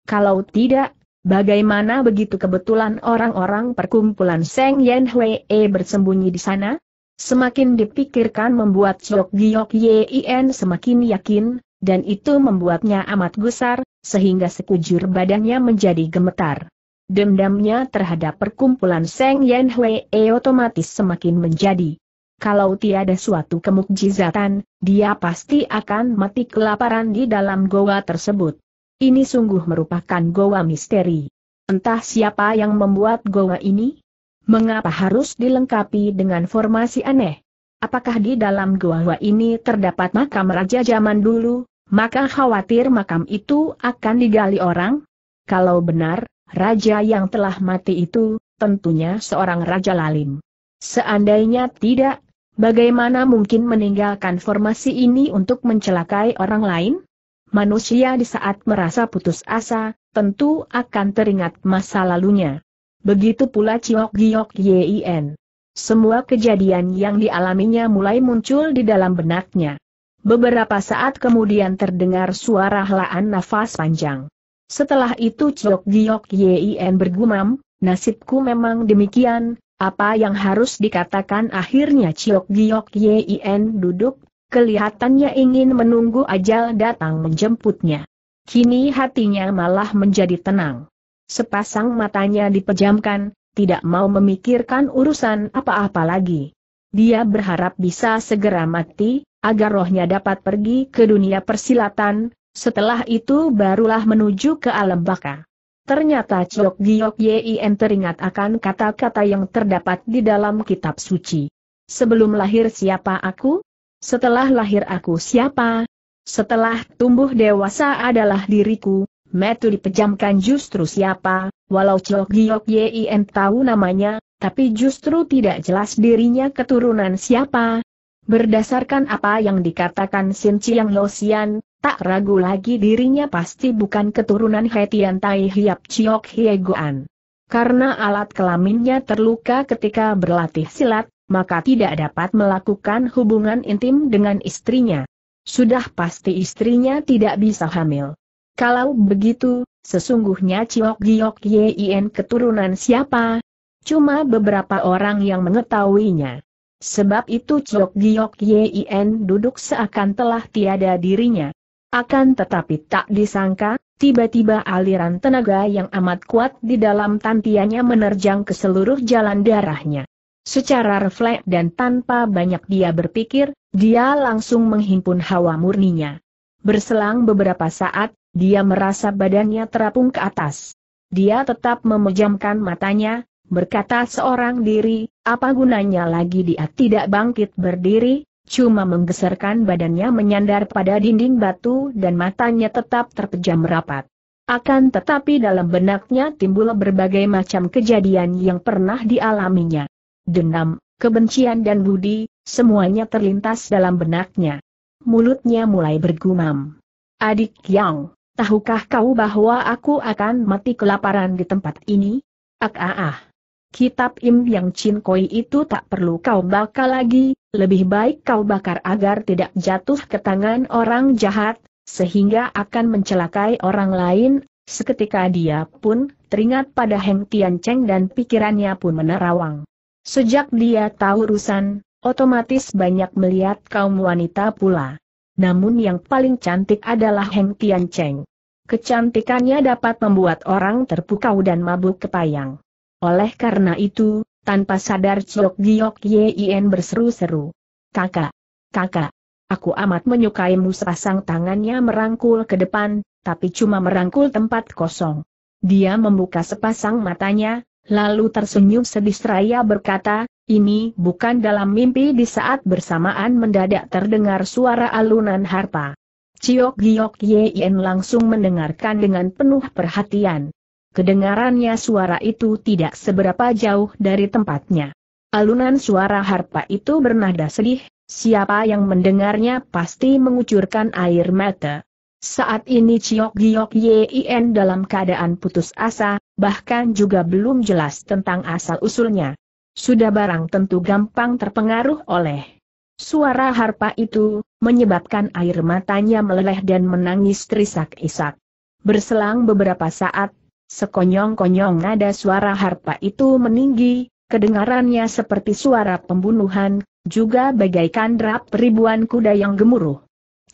Kalau tidak, Bagaimana begitu kebetulan orang-orang perkumpulan Seng Yen Hwee bersembunyi di sana? Semakin dipikirkan membuat Chok Giok Yin semakin yakin, dan itu membuatnya amat gusar, sehingga sekujur badannya menjadi gemetar. Dendamnya terhadap perkumpulan Seng Yen Hwee otomatis semakin menjadi. Kalau tiada suatu kemukjizatan, dia pasti akan mati kelaparan di dalam goa tersebut. Ini sungguh merupakan goa misteri. Entah siapa yang membuat goa ini? Mengapa harus dilengkapi dengan formasi aneh? Apakah di dalam goa goa ini terdapat makam raja zaman dulu? Maka khawatir makam itu akan digali orang? Kalau benar, raja yang telah mati itu, tentunya seorang raja lalim. Seandainya tidak, bagaimana mungkin meninggalkan formasi ini untuk mencelakai orang lain? manusia di saat merasa putus asa, tentu akan teringat masa lalunya. Begitu pula Ciok Giok Yin. Semua kejadian yang dialaminya mulai muncul di dalam benaknya. Beberapa saat kemudian terdengar suara helaan nafas panjang. Setelah itu Ciok Giok Yin bergumam, nasibku memang demikian, apa yang harus dikatakan akhirnya Ciok Giok Yin duduk Kelihatannya ingin menunggu ajal datang menjemputnya. Kini hatinya malah menjadi tenang. Sepasang matanya dipejamkan, tidak mau memikirkan urusan apa-apa lagi. Dia berharap bisa segera mati, agar rohnya dapat pergi ke dunia persilatan, setelah itu barulah menuju ke alam baka. Ternyata Chok Giok Yien teringat akan kata-kata yang terdapat di dalam kitab suci. Sebelum lahir siapa aku? Setelah lahir aku siapa? Setelah tumbuh dewasa adalah diriku, metu dipejamkan justru siapa, walau Chok Giok Yin tahu namanya, tapi justru tidak jelas dirinya keturunan siapa. Berdasarkan apa yang dikatakan Sin Chiang Losian, tak ragu lagi dirinya pasti bukan keturunan Hetian Tai Hiap Chiok Hieguan. Karena alat kelaminnya terluka ketika berlatih silat, maka tidak dapat melakukan hubungan intim dengan istrinya. Sudah pasti istrinya tidak bisa hamil. Kalau begitu, sesungguhnya Ciok Giok Yien keturunan siapa? Cuma beberapa orang yang mengetahuinya. Sebab itu Ciok Giok Yien duduk seakan telah tiada dirinya. Akan tetapi tak disangka, tiba-tiba aliran tenaga yang amat kuat di dalam tantiannya menerjang ke seluruh jalan darahnya. Secara refleks dan tanpa banyak dia berpikir, dia langsung menghimpun hawa murninya. Berselang beberapa saat, dia merasa badannya terapung ke atas. Dia tetap memejamkan matanya, berkata seorang diri, apa gunanya lagi dia tidak bangkit berdiri, cuma menggeserkan badannya menyandar pada dinding batu dan matanya tetap terpejam rapat. Akan tetapi dalam benaknya timbul berbagai macam kejadian yang pernah dialaminya dendam, kebencian dan budi, semuanya terlintas dalam benaknya. Mulutnya mulai bergumam. Adik Yang, tahukah kau bahwa aku akan mati kelaparan di tempat ini? Ak ah, ah ah. Kitab Im Yang Chin Koi itu tak perlu kau bakar lagi, lebih baik kau bakar agar tidak jatuh ke tangan orang jahat, sehingga akan mencelakai orang lain, seketika dia pun teringat pada Heng Tian Cheng dan pikirannya pun menerawang. Sejak dia tahu urusan, otomatis banyak melihat kaum wanita pula. Namun yang paling cantik adalah Heng Tian Cheng. Kecantikannya dapat membuat orang terpukau dan mabuk kepayang. Oleh karena itu, tanpa sadar Chok Giok Yien berseru-seru. Kakak, kakak, aku amat menyukaimu sepasang tangannya merangkul ke depan, tapi cuma merangkul tempat kosong. Dia membuka sepasang matanya, Lalu tersenyum sedih seraya berkata, ini bukan dalam mimpi di saat bersamaan mendadak terdengar suara alunan harpa. Ciok Giok Yein langsung mendengarkan dengan penuh perhatian. Kedengarannya suara itu tidak seberapa jauh dari tempatnya. Alunan suara harpa itu bernada sedih, siapa yang mendengarnya pasti mengucurkan air mata. Saat ini Ciok Giok Yein dalam keadaan putus asa, bahkan juga belum jelas tentang asal-usulnya. Sudah barang tentu gampang terpengaruh oleh suara harpa itu, menyebabkan air matanya meleleh dan menangis terisak-isak. Berselang beberapa saat, sekonyong-konyong nada suara harpa itu meninggi, kedengarannya seperti suara pembunuhan, juga bagaikan drap ribuan kuda yang gemuruh.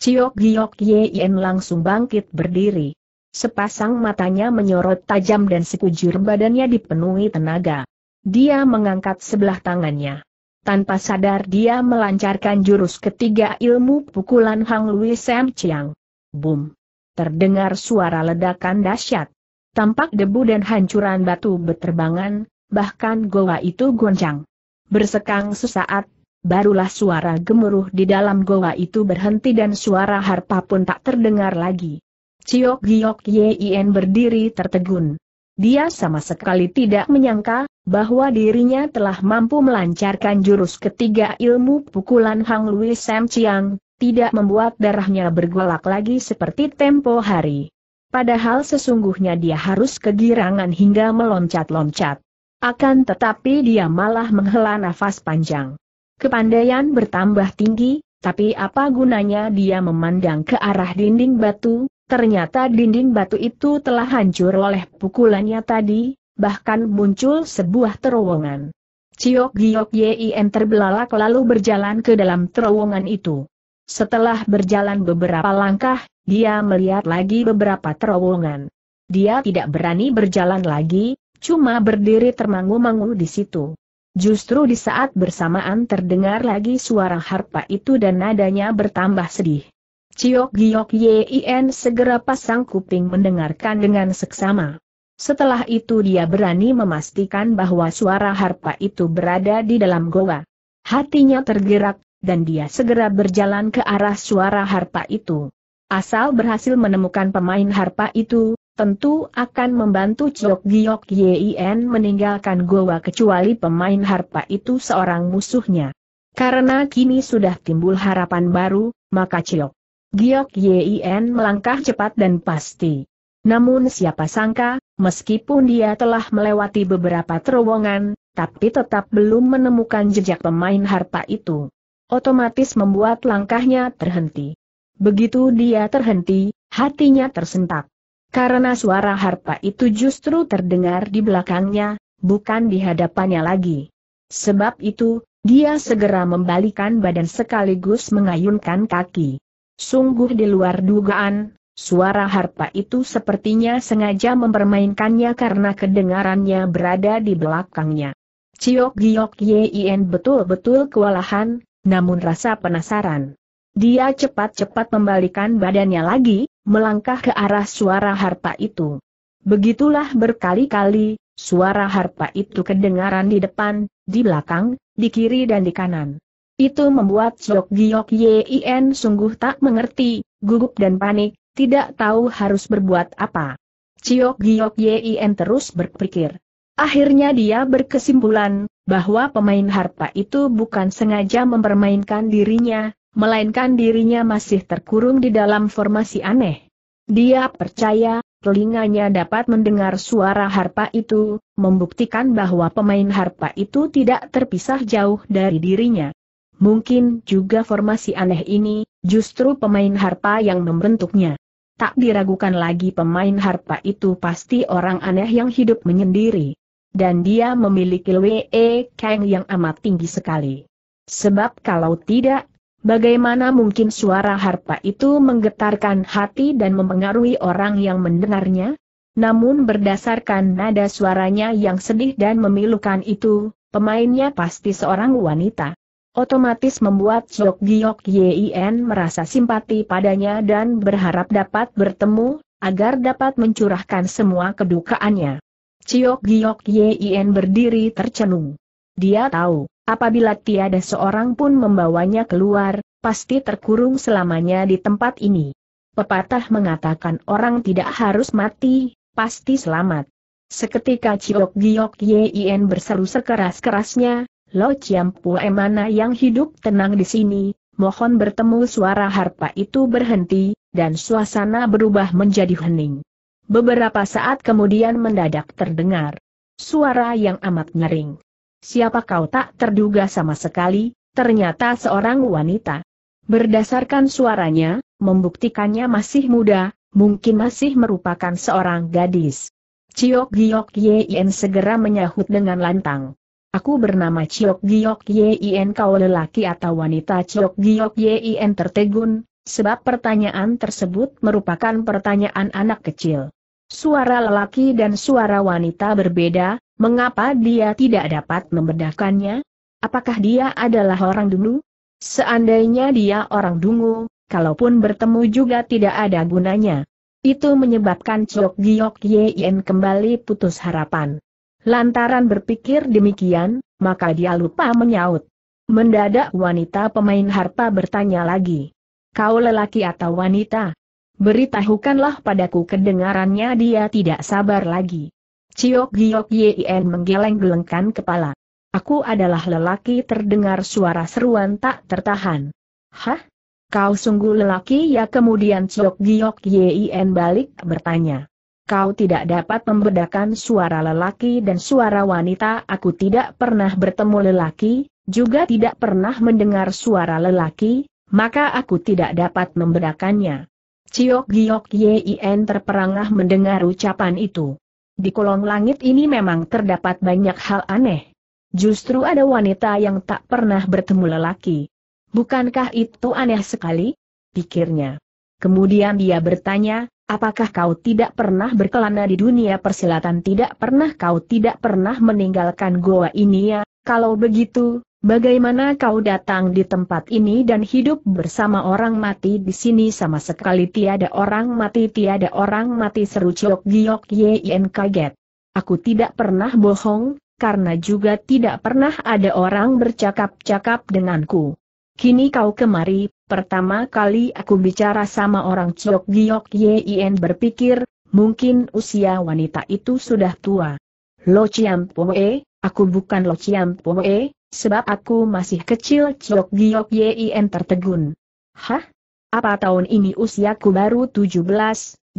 Ciok Giok Yen langsung bangkit berdiri. Sepasang matanya menyorot tajam dan sekujur badannya dipenuhi tenaga. Dia mengangkat sebelah tangannya. Tanpa sadar dia melancarkan jurus ketiga ilmu pukulan Hang Lui Sam Chiang. Boom! Terdengar suara ledakan dahsyat. Tampak debu dan hancuran batu berterbangan, bahkan goa itu goncang. Bersekang sesaat, barulah suara gemuruh di dalam goa itu berhenti dan suara harpa pun tak terdengar lagi. Ciok Giok Yin berdiri tertegun. Dia sama sekali tidak menyangka, bahwa dirinya telah mampu melancarkan jurus ketiga ilmu pukulan Hang Lui Sam Chiang, tidak membuat darahnya bergolak lagi seperti tempo hari. Padahal sesungguhnya dia harus kegirangan hingga meloncat-loncat. Akan tetapi dia malah menghela nafas panjang. Kepandaian bertambah tinggi, tapi apa gunanya dia memandang ke arah dinding batu, Ternyata dinding batu itu telah hancur oleh pukulannya tadi, bahkan muncul sebuah terowongan. Ciok Giok Yin terbelalak lalu berjalan ke dalam terowongan itu. Setelah berjalan beberapa langkah, dia melihat lagi beberapa terowongan. Dia tidak berani berjalan lagi, cuma berdiri termangu-mangu di situ. Justru di saat bersamaan terdengar lagi suara harpa itu dan nadanya bertambah sedih. Ciok Giok Yin segera pasang kuping mendengarkan dengan seksama. Setelah itu dia berani memastikan bahwa suara harpa itu berada di dalam goa. Hatinya tergerak, dan dia segera berjalan ke arah suara harpa itu. Asal berhasil menemukan pemain harpa itu, tentu akan membantu Ciok Giok Yin meninggalkan goa kecuali pemain harpa itu seorang musuhnya. Karena kini sudah timbul harapan baru, maka Ciok Giok Yien melangkah cepat dan pasti. Namun siapa sangka, meskipun dia telah melewati beberapa terowongan, tapi tetap belum menemukan jejak pemain harpa itu. Otomatis membuat langkahnya terhenti. Begitu dia terhenti, hatinya tersentak. Karena suara harpa itu justru terdengar di belakangnya, bukan di hadapannya lagi. Sebab itu, dia segera membalikan badan sekaligus mengayunkan kaki. Sungguh di luar dugaan, suara harpa itu sepertinya sengaja mempermainkannya karena kedengarannya berada di belakangnya. Ciok Giok Yin betul-betul kewalahan, namun rasa penasaran. Dia cepat-cepat membalikan badannya lagi, melangkah ke arah suara harpa itu. Begitulah berkali-kali, suara harpa itu kedengaran di depan, di belakang, di kiri dan di kanan. Itu membuat Sok Giok Yin sungguh tak mengerti, gugup dan panik, tidak tahu harus berbuat apa. Ciok Giok Yin terus berpikir. Akhirnya dia berkesimpulan, bahwa pemain harpa itu bukan sengaja mempermainkan dirinya, melainkan dirinya masih terkurung di dalam formasi aneh. Dia percaya, telinganya dapat mendengar suara harpa itu, membuktikan bahwa pemain harpa itu tidak terpisah jauh dari dirinya. Mungkin juga formasi aneh ini, justru pemain harpa yang membentuknya. Tak diragukan lagi pemain harpa itu pasti orang aneh yang hidup menyendiri. Dan dia memiliki Lwe Kang yang amat tinggi sekali. Sebab kalau tidak, bagaimana mungkin suara harpa itu menggetarkan hati dan mempengaruhi orang yang mendengarnya? Namun berdasarkan nada suaranya yang sedih dan memilukan itu, pemainnya pasti seorang wanita. Otomatis membuat Jok Giok Yin merasa simpati padanya dan berharap dapat bertemu, agar dapat mencurahkan semua kedukaannya. Ciok Giok Yin berdiri tercenung. Dia tahu, apabila tiada seorang pun membawanya keluar, pasti terkurung selamanya di tempat ini. Pepatah mengatakan orang tidak harus mati, pasti selamat. Seketika Ciok Giok Yin berseru sekeras-kerasnya, Lo Chiam Pue mana yang hidup tenang di sini, mohon bertemu suara harpa itu berhenti, dan suasana berubah menjadi hening. Beberapa saat kemudian mendadak terdengar suara yang amat nyering. Siapa kau tak terduga sama sekali, ternyata seorang wanita. Berdasarkan suaranya, membuktikannya masih muda, mungkin masih merupakan seorang gadis. Ciok Giok Yein segera menyahut dengan lantang. Aku bernama Chiok Giok Yin kau lelaki atau wanita Chiok Giok Yin tertegun, sebab pertanyaan tersebut merupakan pertanyaan anak kecil. Suara lelaki dan suara wanita berbeda, mengapa dia tidak dapat membedakannya? Apakah dia adalah orang dungu? Seandainya dia orang dungu, kalaupun bertemu juga tidak ada gunanya. Itu menyebabkan Chiok Giok Yin kembali putus harapan. Lantaran berpikir demikian, maka dia lupa menyaut. Mendadak wanita pemain harpa bertanya lagi. Kau lelaki atau wanita? Beritahukanlah padaku kedengarannya dia tidak sabar lagi. Ciok Giok Yin menggeleng-gelengkan kepala. Aku adalah lelaki terdengar suara seruan tak tertahan. Hah? Kau sungguh lelaki ya kemudian Ciok Giok Yin balik bertanya kau tidak dapat membedakan suara lelaki dan suara wanita. Aku tidak pernah bertemu lelaki, juga tidak pernah mendengar suara lelaki, maka aku tidak dapat membedakannya. Ciok Giok Yin terperangah mendengar ucapan itu. Di kolong langit ini memang terdapat banyak hal aneh. Justru ada wanita yang tak pernah bertemu lelaki. Bukankah itu aneh sekali? Pikirnya. Kemudian dia bertanya, Apakah kau tidak pernah berkelana di dunia persilatan tidak pernah kau tidak pernah meninggalkan goa ini ya, kalau begitu, bagaimana kau datang di tempat ini dan hidup bersama orang mati di sini sama sekali tiada orang mati tiada orang mati seru Ciok Giok Yen kaget. Aku tidak pernah bohong, karena juga tidak pernah ada orang bercakap-cakap denganku. Kini kau kemari, Pertama kali aku bicara sama orang Chok Giok Yien berpikir, mungkin usia wanita itu sudah tua. Lo Chiam Poe, aku bukan Lo Chiam Poe, sebab aku masih kecil Chok Giok Yien tertegun. Hah? Apa tahun ini usiaku baru 17,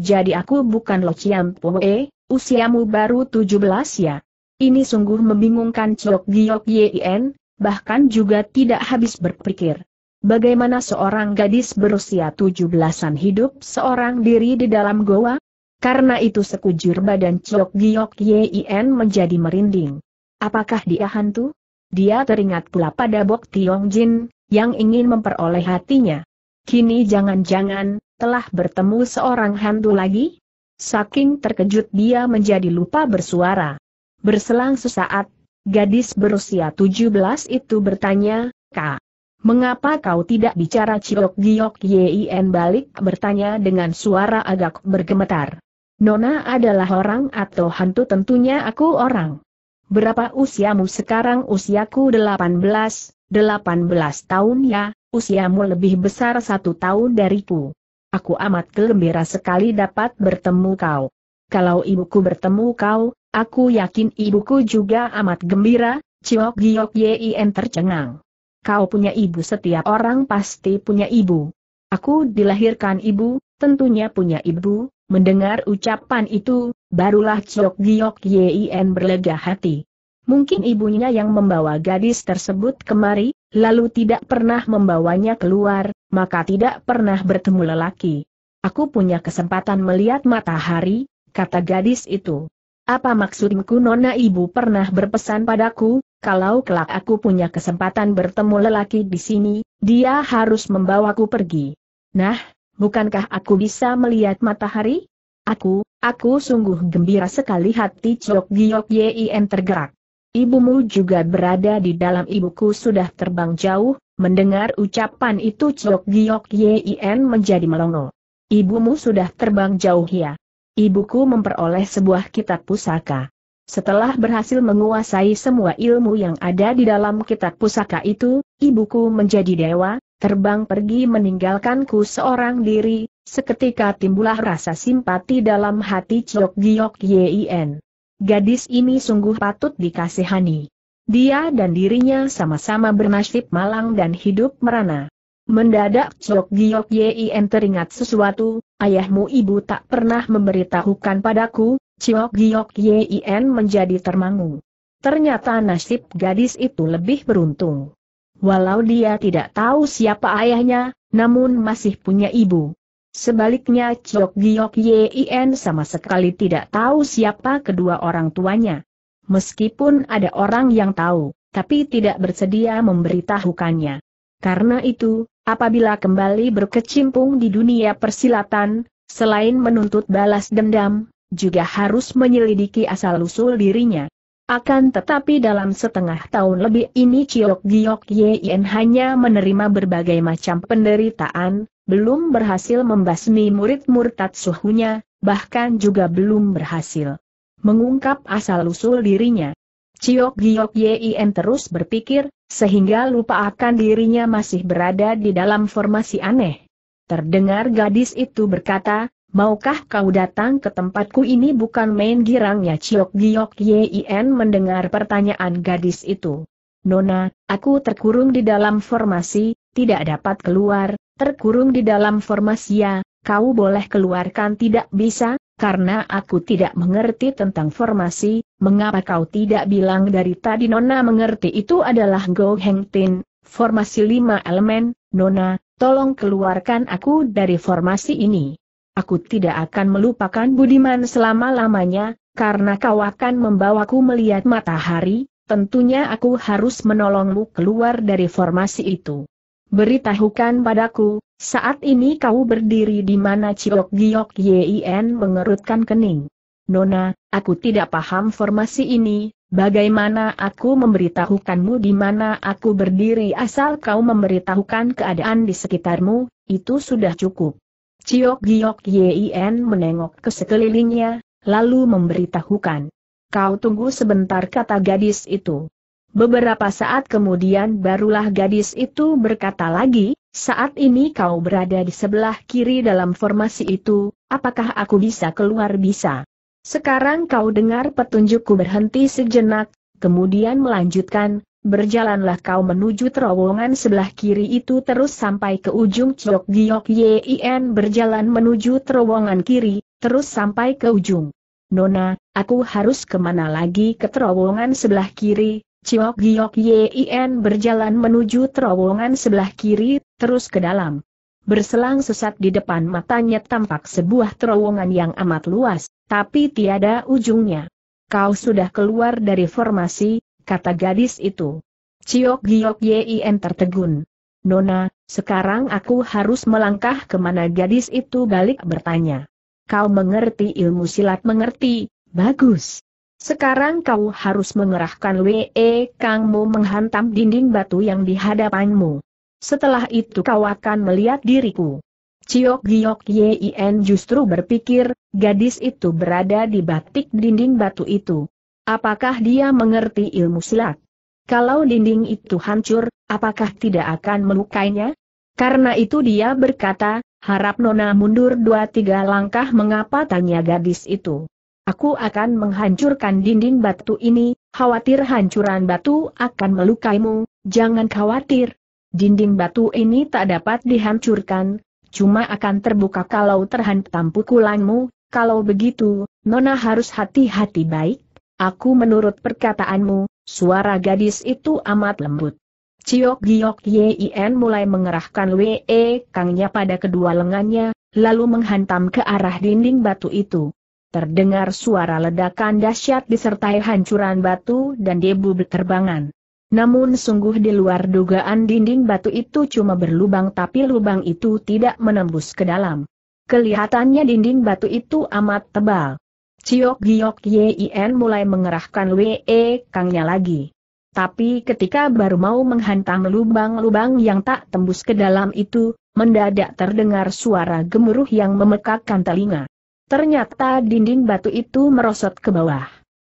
jadi aku bukan Lo Chiam Poe, usiamu baru 17 ya? Ini sungguh membingungkan Chok Giok Yien, bahkan juga tidak habis berpikir. Bagaimana seorang gadis berusia tujuh belasan hidup seorang diri di dalam goa? Karena itu sekujur badan Chok Giok Yien menjadi merinding. Apakah dia hantu? Dia teringat pula pada Bok Tiong Jin, yang ingin memperoleh hatinya. Kini jangan-jangan, telah bertemu seorang hantu lagi? Saking terkejut dia menjadi lupa bersuara. Berselang sesaat, gadis berusia 17 itu bertanya, Kak, Mengapa kau tidak bicara Ciok Giok Yin balik bertanya dengan suara agak bergemetar. Nona adalah orang atau hantu tentunya aku orang. Berapa usiamu sekarang usiaku 18, 18 tahun ya, usiamu lebih besar satu tahun dariku. Aku amat gembira sekali dapat bertemu kau. Kalau ibuku bertemu kau, aku yakin ibuku juga amat gembira, Ciok Giok Yin tercengang kau punya ibu setiap orang pasti punya ibu. Aku dilahirkan ibu, tentunya punya ibu, mendengar ucapan itu, barulah Ciok Giok Yien berlega hati. Mungkin ibunya yang membawa gadis tersebut kemari, lalu tidak pernah membawanya keluar, maka tidak pernah bertemu lelaki. Aku punya kesempatan melihat matahari, kata gadis itu. Apa maksudku, nona ibu pernah berpesan padaku, kalau kelak aku punya kesempatan bertemu lelaki di sini, dia harus membawaku pergi. Nah, bukankah aku bisa melihat matahari? Aku, aku sungguh gembira sekali hati Chok Giok Yin tergerak. Ibumu juga berada di dalam ibuku sudah terbang jauh, mendengar ucapan itu Chok Giok Yin menjadi melongo. Ibumu sudah terbang jauh ya. Ibuku memperoleh sebuah kitab pusaka. Setelah berhasil menguasai semua ilmu yang ada di dalam kitab pusaka itu, ibuku menjadi dewa, terbang pergi meninggalkanku seorang diri, seketika timbulah rasa simpati dalam hati Chok Giok Yien. Gadis ini sungguh patut dikasihani. Dia dan dirinya sama-sama bernasib malang dan hidup merana. Mendadak Chok Giok Yien teringat sesuatu, ayahmu ibu tak pernah memberitahukan padaku, Ciok Giok Yin menjadi termangu. Ternyata nasib gadis itu lebih beruntung. Walau dia tidak tahu siapa ayahnya, namun masih punya ibu. Sebaliknya Ciok Giok Yin sama sekali tidak tahu siapa kedua orang tuanya. Meskipun ada orang yang tahu, tapi tidak bersedia memberitahukannya. Karena itu, apabila kembali berkecimpung di dunia persilatan, selain menuntut balas dendam, juga harus menyelidiki asal-usul dirinya. Akan tetapi dalam setengah tahun lebih ini Ciok Giok Yen hanya menerima berbagai macam penderitaan, belum berhasil membasmi murid murtad suhunya, bahkan juga belum berhasil mengungkap asal-usul dirinya. Ciok Giok Yen terus berpikir, sehingga lupa akan dirinya masih berada di dalam formasi aneh. Terdengar gadis itu berkata, Maukah kau datang ke tempatku ini bukan main girangnya Ciok Giok Yien mendengar pertanyaan gadis itu. Nona, aku terkurung di dalam formasi, tidak dapat keluar, terkurung di dalam formasi ya, kau boleh keluarkan tidak bisa, karena aku tidak mengerti tentang formasi, mengapa kau tidak bilang dari tadi Nona mengerti itu adalah Go Heng Tin, formasi lima elemen, Nona, tolong keluarkan aku dari formasi ini. Aku tidak akan melupakan Budiman selama-lamanya, karena kau akan membawaku melihat matahari, tentunya aku harus menolongmu keluar dari formasi itu. Beritahukan padaku, saat ini kau berdiri di mana Ciok Giok Yien mengerutkan kening. Nona, aku tidak paham formasi ini, bagaimana aku memberitahukanmu di mana aku berdiri asal kau memberitahukan keadaan di sekitarmu, itu sudah cukup. Ciok Giok Yin menengok ke sekelilingnya, lalu memberitahukan. Kau tunggu sebentar kata gadis itu. Beberapa saat kemudian barulah gadis itu berkata lagi, saat ini kau berada di sebelah kiri dalam formasi itu, apakah aku bisa keluar bisa? Sekarang kau dengar petunjukku berhenti sejenak, kemudian melanjutkan, Berjalanlah kau menuju terowongan sebelah kiri itu terus sampai ke ujung Chok Giok Yin berjalan menuju terowongan kiri, terus sampai ke ujung. Nona, aku harus kemana lagi ke terowongan sebelah kiri, Chok Giok Yin berjalan menuju terowongan sebelah kiri, terus ke dalam. Berselang sesat di depan matanya tampak sebuah terowongan yang amat luas, tapi tiada ujungnya. Kau sudah keluar dari formasi, kata gadis itu. Ciok Giok Yin tertegun. Nona, sekarang aku harus melangkah kemana gadis itu balik bertanya. Kau mengerti ilmu silat mengerti, bagus. Sekarang kau harus mengerahkan WE Kangmu menghantam dinding batu yang di hadapanmu. Setelah itu kau akan melihat diriku. Ciok Giok Yin justru berpikir, gadis itu berada di batik dinding batu itu. Apakah dia mengerti ilmu silat? Kalau dinding itu hancur, apakah tidak akan melukainya? Karena itu dia berkata, harap Nona mundur dua-tiga langkah mengapa tanya gadis itu. Aku akan menghancurkan dinding batu ini, khawatir hancuran batu akan melukaimu, jangan khawatir. Dinding batu ini tak dapat dihancurkan, cuma akan terbuka kalau terhantam pukulanmu, kalau begitu, Nona harus hati-hati baik, Aku menurut perkataanmu, suara gadis itu amat lembut. Ciok Giok Yin mulai mengerahkan WE Kangnya pada kedua lengannya, lalu menghantam ke arah dinding batu itu. Terdengar suara ledakan dahsyat disertai hancuran batu dan debu berterbangan. Namun sungguh di luar dugaan dinding batu itu cuma berlubang tapi lubang itu tidak menembus ke dalam. Kelihatannya dinding batu itu amat tebal. Ciok Giok Yin mulai mengerahkan Wee Kangnya lagi. Tapi ketika baru mau menghantam lubang-lubang yang tak tembus ke dalam itu, mendadak terdengar suara gemuruh yang memekakkan telinga. Ternyata dinding batu itu merosot ke bawah.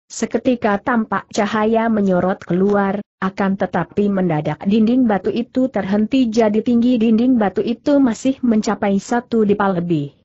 Seketika tampak cahaya menyorot keluar, akan tetapi mendadak dinding batu itu terhenti jadi tinggi dinding batu itu masih mencapai satu dipal lebih.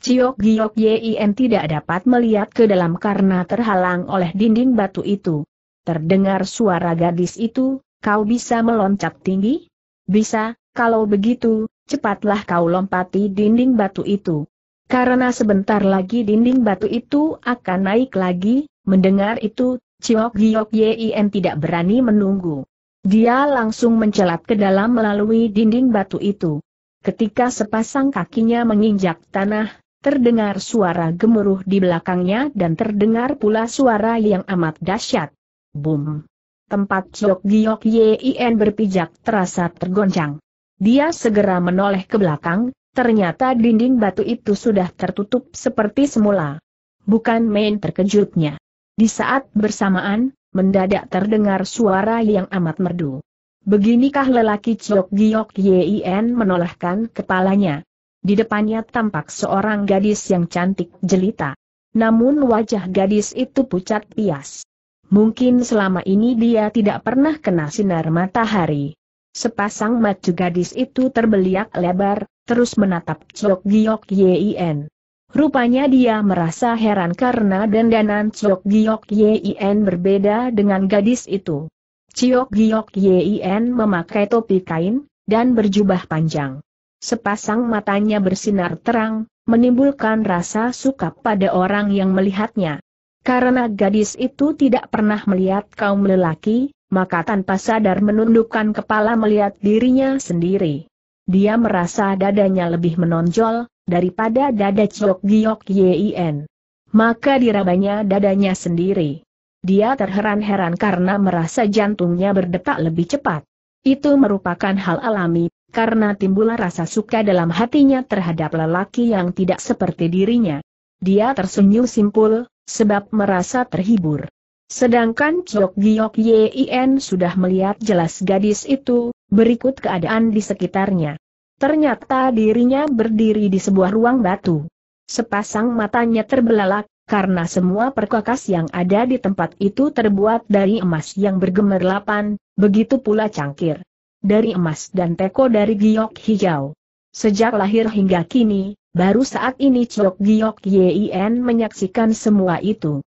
Ciok Giok Yin tidak dapat melihat ke dalam karena terhalang oleh dinding batu itu. Terdengar suara gadis itu, kau bisa meloncat tinggi? Bisa, kalau begitu, cepatlah kau lompati dinding batu itu. Karena sebentar lagi dinding batu itu akan naik lagi, mendengar itu, Ciok Giok Yin tidak berani menunggu. Dia langsung mencelat ke dalam melalui dinding batu itu. Ketika sepasang kakinya menginjak tanah, Terdengar suara gemuruh di belakangnya dan terdengar pula suara yang amat dahsyat. boom. Tempat Jok Giok Yin berpijak terasa tergoncang. Dia segera menoleh ke belakang, ternyata dinding batu itu sudah tertutup seperti semula. Bukan main terkejutnya. Di saat bersamaan, mendadak terdengar suara yang amat merdu. Beginikah lelaki Jok Giok Yin menolehkan kepalanya. Di depannya tampak seorang gadis yang cantik jelita. Namun wajah gadis itu pucat pias. Mungkin selama ini dia tidak pernah kena sinar matahari. Sepasang mata gadis itu terbeliak lebar, terus menatap Chok Giok Yin. Rupanya dia merasa heran karena dandanan Chok Giok Yin berbeda dengan gadis itu. Chiok Giok Yin memakai topi kain, dan berjubah panjang. Sepasang matanya bersinar terang, menimbulkan rasa suka pada orang yang melihatnya. Karena gadis itu tidak pernah melihat kaum lelaki, maka tanpa sadar menundukkan kepala melihat dirinya sendiri. Dia merasa dadanya lebih menonjol, daripada dada Chok Giok Yin. Maka dirabanya dadanya sendiri. Dia terheran-heran karena merasa jantungnya berdetak lebih cepat. Itu merupakan hal alami, karena timbullah rasa suka dalam hatinya terhadap lelaki yang tidak seperti dirinya. Dia tersenyum simpul, sebab merasa terhibur. Sedangkan Chok Giok Yien sudah melihat jelas gadis itu, berikut keadaan di sekitarnya. Ternyata dirinya berdiri di sebuah ruang batu. Sepasang matanya terbelalak, karena semua perkakas yang ada di tempat itu terbuat dari emas yang bergemerlapan, begitu pula cangkir dari emas dan teko dari giok hijau. Sejak lahir hingga kini, baru saat ini Chok Giok yien menyaksikan semua itu.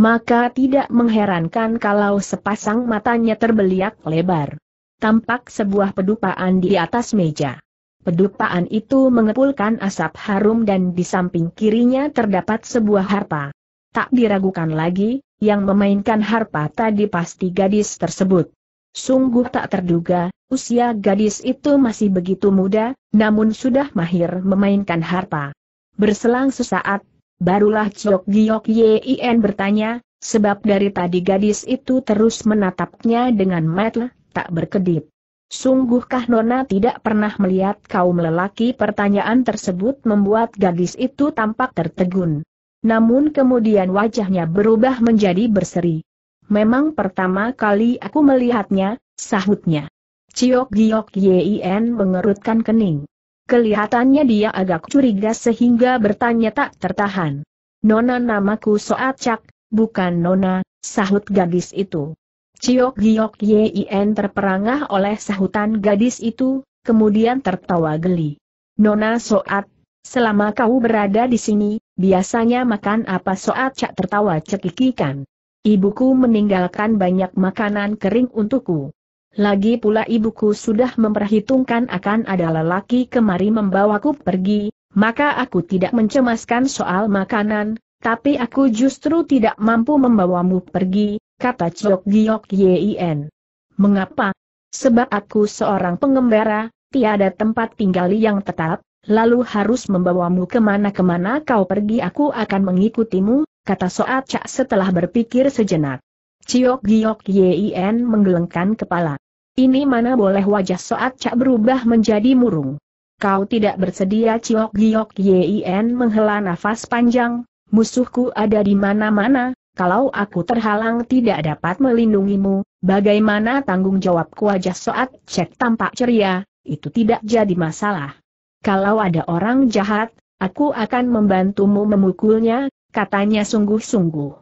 Maka tidak mengherankan kalau sepasang matanya terbeliak lebar. Tampak sebuah pedupaan di atas meja. Pedupaan itu mengepulkan asap harum dan di samping kirinya terdapat sebuah harpa. Tak diragukan lagi, yang memainkan harpa tadi pasti gadis tersebut. Sungguh tak terduga, Usia gadis itu masih begitu muda, namun sudah mahir memainkan harpa. Berselang sesaat, barulah Chok Giok Yien bertanya, sebab dari tadi gadis itu terus menatapnya dengan mata tak berkedip. Sungguhkah Nona tidak pernah melihat kaum lelaki? Pertanyaan tersebut membuat gadis itu tampak tertegun. Namun kemudian wajahnya berubah menjadi berseri. Memang pertama kali aku melihatnya, sahutnya. Ciok Giok Yin mengerutkan kening. Kelihatannya dia agak curiga sehingga bertanya tak tertahan. Nona namaku Soat Cak, bukan Nona, sahut gadis itu. Ciok Giok Yin terperangah oleh sahutan gadis itu, kemudian tertawa geli. Nona Soat, selama kau berada di sini, biasanya makan apa Soat Cak tertawa cekikikan. Ibuku meninggalkan banyak makanan kering untukku. Lagi pula ibuku sudah memperhitungkan akan ada lelaki kemari membawaku pergi, maka aku tidak mencemaskan soal makanan, tapi aku justru tidak mampu membawamu pergi, kata Chok Giok Yien. Mengapa? Sebab aku seorang pengembara, tiada tempat tinggal yang tetap, lalu harus membawamu kemana-kemana kau pergi aku akan mengikutimu, kata Soat Cak setelah berpikir sejenak. Ciok Giok Yien menggelengkan kepala. Ini mana boleh wajah Soat Cak berubah menjadi murung. Kau tidak bersedia Ciok Giok Yien menghela nafas panjang, musuhku ada di mana-mana, kalau aku terhalang tidak dapat melindungimu, bagaimana tanggung jawabku wajah Soat Cek tampak ceria, itu tidak jadi masalah. Kalau ada orang jahat, aku akan membantumu memukulnya, katanya sungguh-sungguh.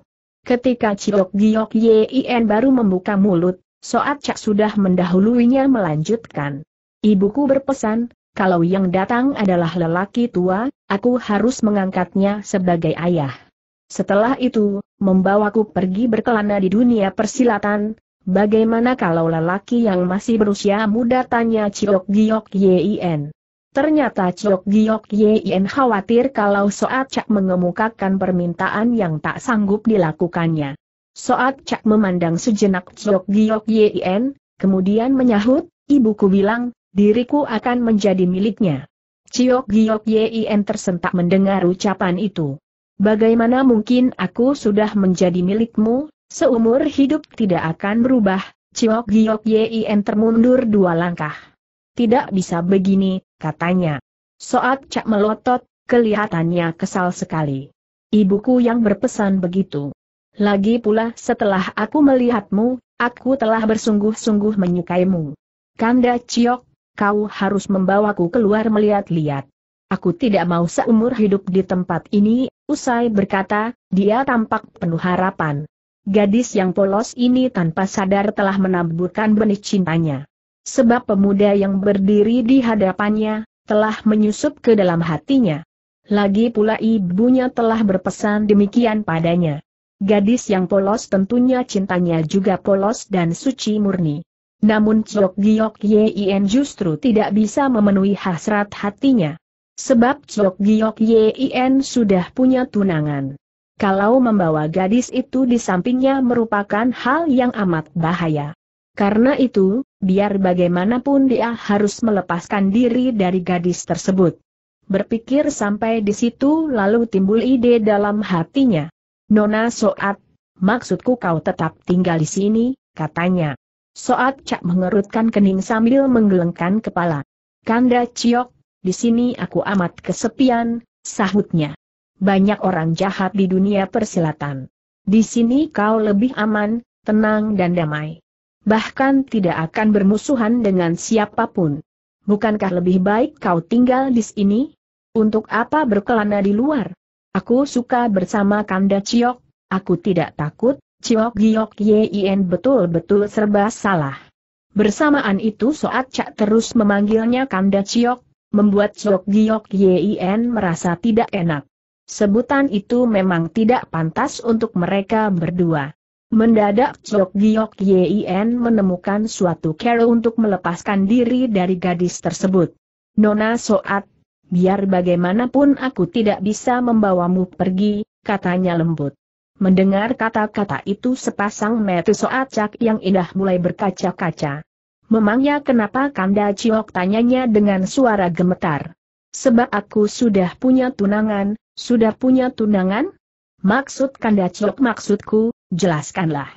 Ketika Ciok Giok Yin baru membuka mulut, Soat Cak sudah mendahuluinya melanjutkan. Ibuku berpesan, kalau yang datang adalah lelaki tua, aku harus mengangkatnya sebagai ayah. Setelah itu, membawaku pergi berkelana di dunia persilatan, Bagaimana kalau lelaki yang masih berusia muda tanya Ciok Giok Yin? Ternyata Chok Giok Yin khawatir kalau Soat Cak mengemukakan permintaan yang tak sanggup dilakukannya. Soat Cak memandang sejenak Chok Giok Yin, kemudian menyahut, ibuku bilang, diriku akan menjadi miliknya. Chok Giok Yin tersentak mendengar ucapan itu. Bagaimana mungkin aku sudah menjadi milikmu, seumur hidup tidak akan berubah, Chok Giok Yin termundur dua langkah. Tidak bisa begini, katanya. Soat Cak melotot, kelihatannya kesal sekali. Ibuku yang berpesan begitu. Lagi pula setelah aku melihatmu, aku telah bersungguh-sungguh menyukaimu. Kanda Ciok, kau harus membawaku keluar melihat-lihat. Aku tidak mau seumur hidup di tempat ini, usai berkata, dia tampak penuh harapan. Gadis yang polos ini tanpa sadar telah menaburkan benih cintanya. Sebab pemuda yang berdiri di hadapannya, telah menyusup ke dalam hatinya. Lagi pula ibunya telah berpesan demikian padanya. Gadis yang polos tentunya cintanya juga polos dan suci murni. Namun Chok Giok Yien justru tidak bisa memenuhi hasrat hatinya. Sebab Chok Giok Yien sudah punya tunangan. Kalau membawa gadis itu di sampingnya merupakan hal yang amat bahaya. Karena itu, biar bagaimanapun dia harus melepaskan diri dari gadis tersebut. Berpikir sampai di situ lalu timbul ide dalam hatinya. Nona Soat, maksudku kau tetap tinggal di sini, katanya. Soat Cak mengerutkan kening sambil menggelengkan kepala. Kanda Ciok, di sini aku amat kesepian, sahutnya. Banyak orang jahat di dunia persilatan. Di sini kau lebih aman, tenang dan damai bahkan tidak akan bermusuhan dengan siapapun. Bukankah lebih baik kau tinggal di sini? Untuk apa berkelana di luar? Aku suka bersama Kanda Ciok, aku tidak takut, Ciok Giok Yien betul-betul serba salah. Bersamaan itu Soat Cak terus memanggilnya Kanda Ciok, membuat Ciok Giok Yien merasa tidak enak. Sebutan itu memang tidak pantas untuk mereka berdua. Mendadak Chok Giok Yin menemukan suatu cara untuk melepaskan diri dari gadis tersebut. Nona Soat, biar bagaimanapun aku tidak bisa membawamu pergi, katanya lembut. Mendengar kata-kata itu sepasang metu Soat Cak yang indah mulai berkaca-kaca. Memangnya kenapa Kanda Chok tanyanya dengan suara gemetar. Sebab aku sudah punya tunangan, sudah punya tunangan? Maksud Kanda Chok maksudku, Jelaskanlah.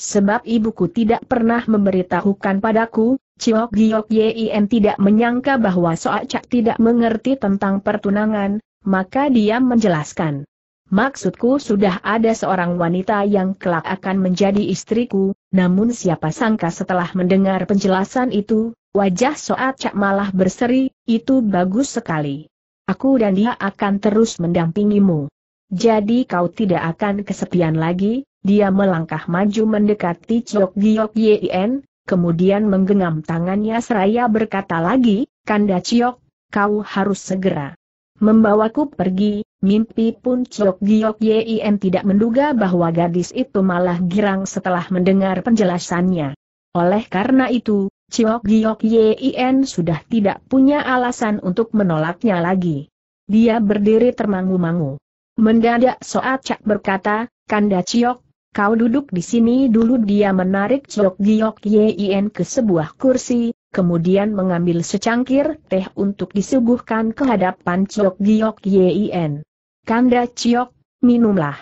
Sebab ibuku tidak pernah memberitahukan padaku, Ciok Giok Yin tidak menyangka bahwa Soak Cak tidak mengerti tentang pertunangan, maka dia menjelaskan. Maksudku sudah ada seorang wanita yang kelak akan menjadi istriku, namun siapa sangka setelah mendengar penjelasan itu, wajah Soat Cak malah berseri, itu bagus sekali. Aku dan dia akan terus mendampingimu. Jadi kau tidak akan kesepian lagi, dia melangkah maju mendekati Chok Giok Yien, kemudian menggenggam tangannya seraya berkata lagi, Kanda Chok, kau harus segera membawaku pergi, mimpi pun Chok Giok Yien tidak menduga bahwa gadis itu malah girang setelah mendengar penjelasannya. Oleh karena itu, Chok Giok Yien sudah tidak punya alasan untuk menolaknya lagi. Dia berdiri termangu-mangu. Mendadak Soat Cak berkata, Kanda Chok kau duduk di sini dulu dia menarik Chok Giok Yien ke sebuah kursi, kemudian mengambil secangkir teh untuk disuguhkan ke hadapan Chok Giok Yien. Kanda Chok, minumlah.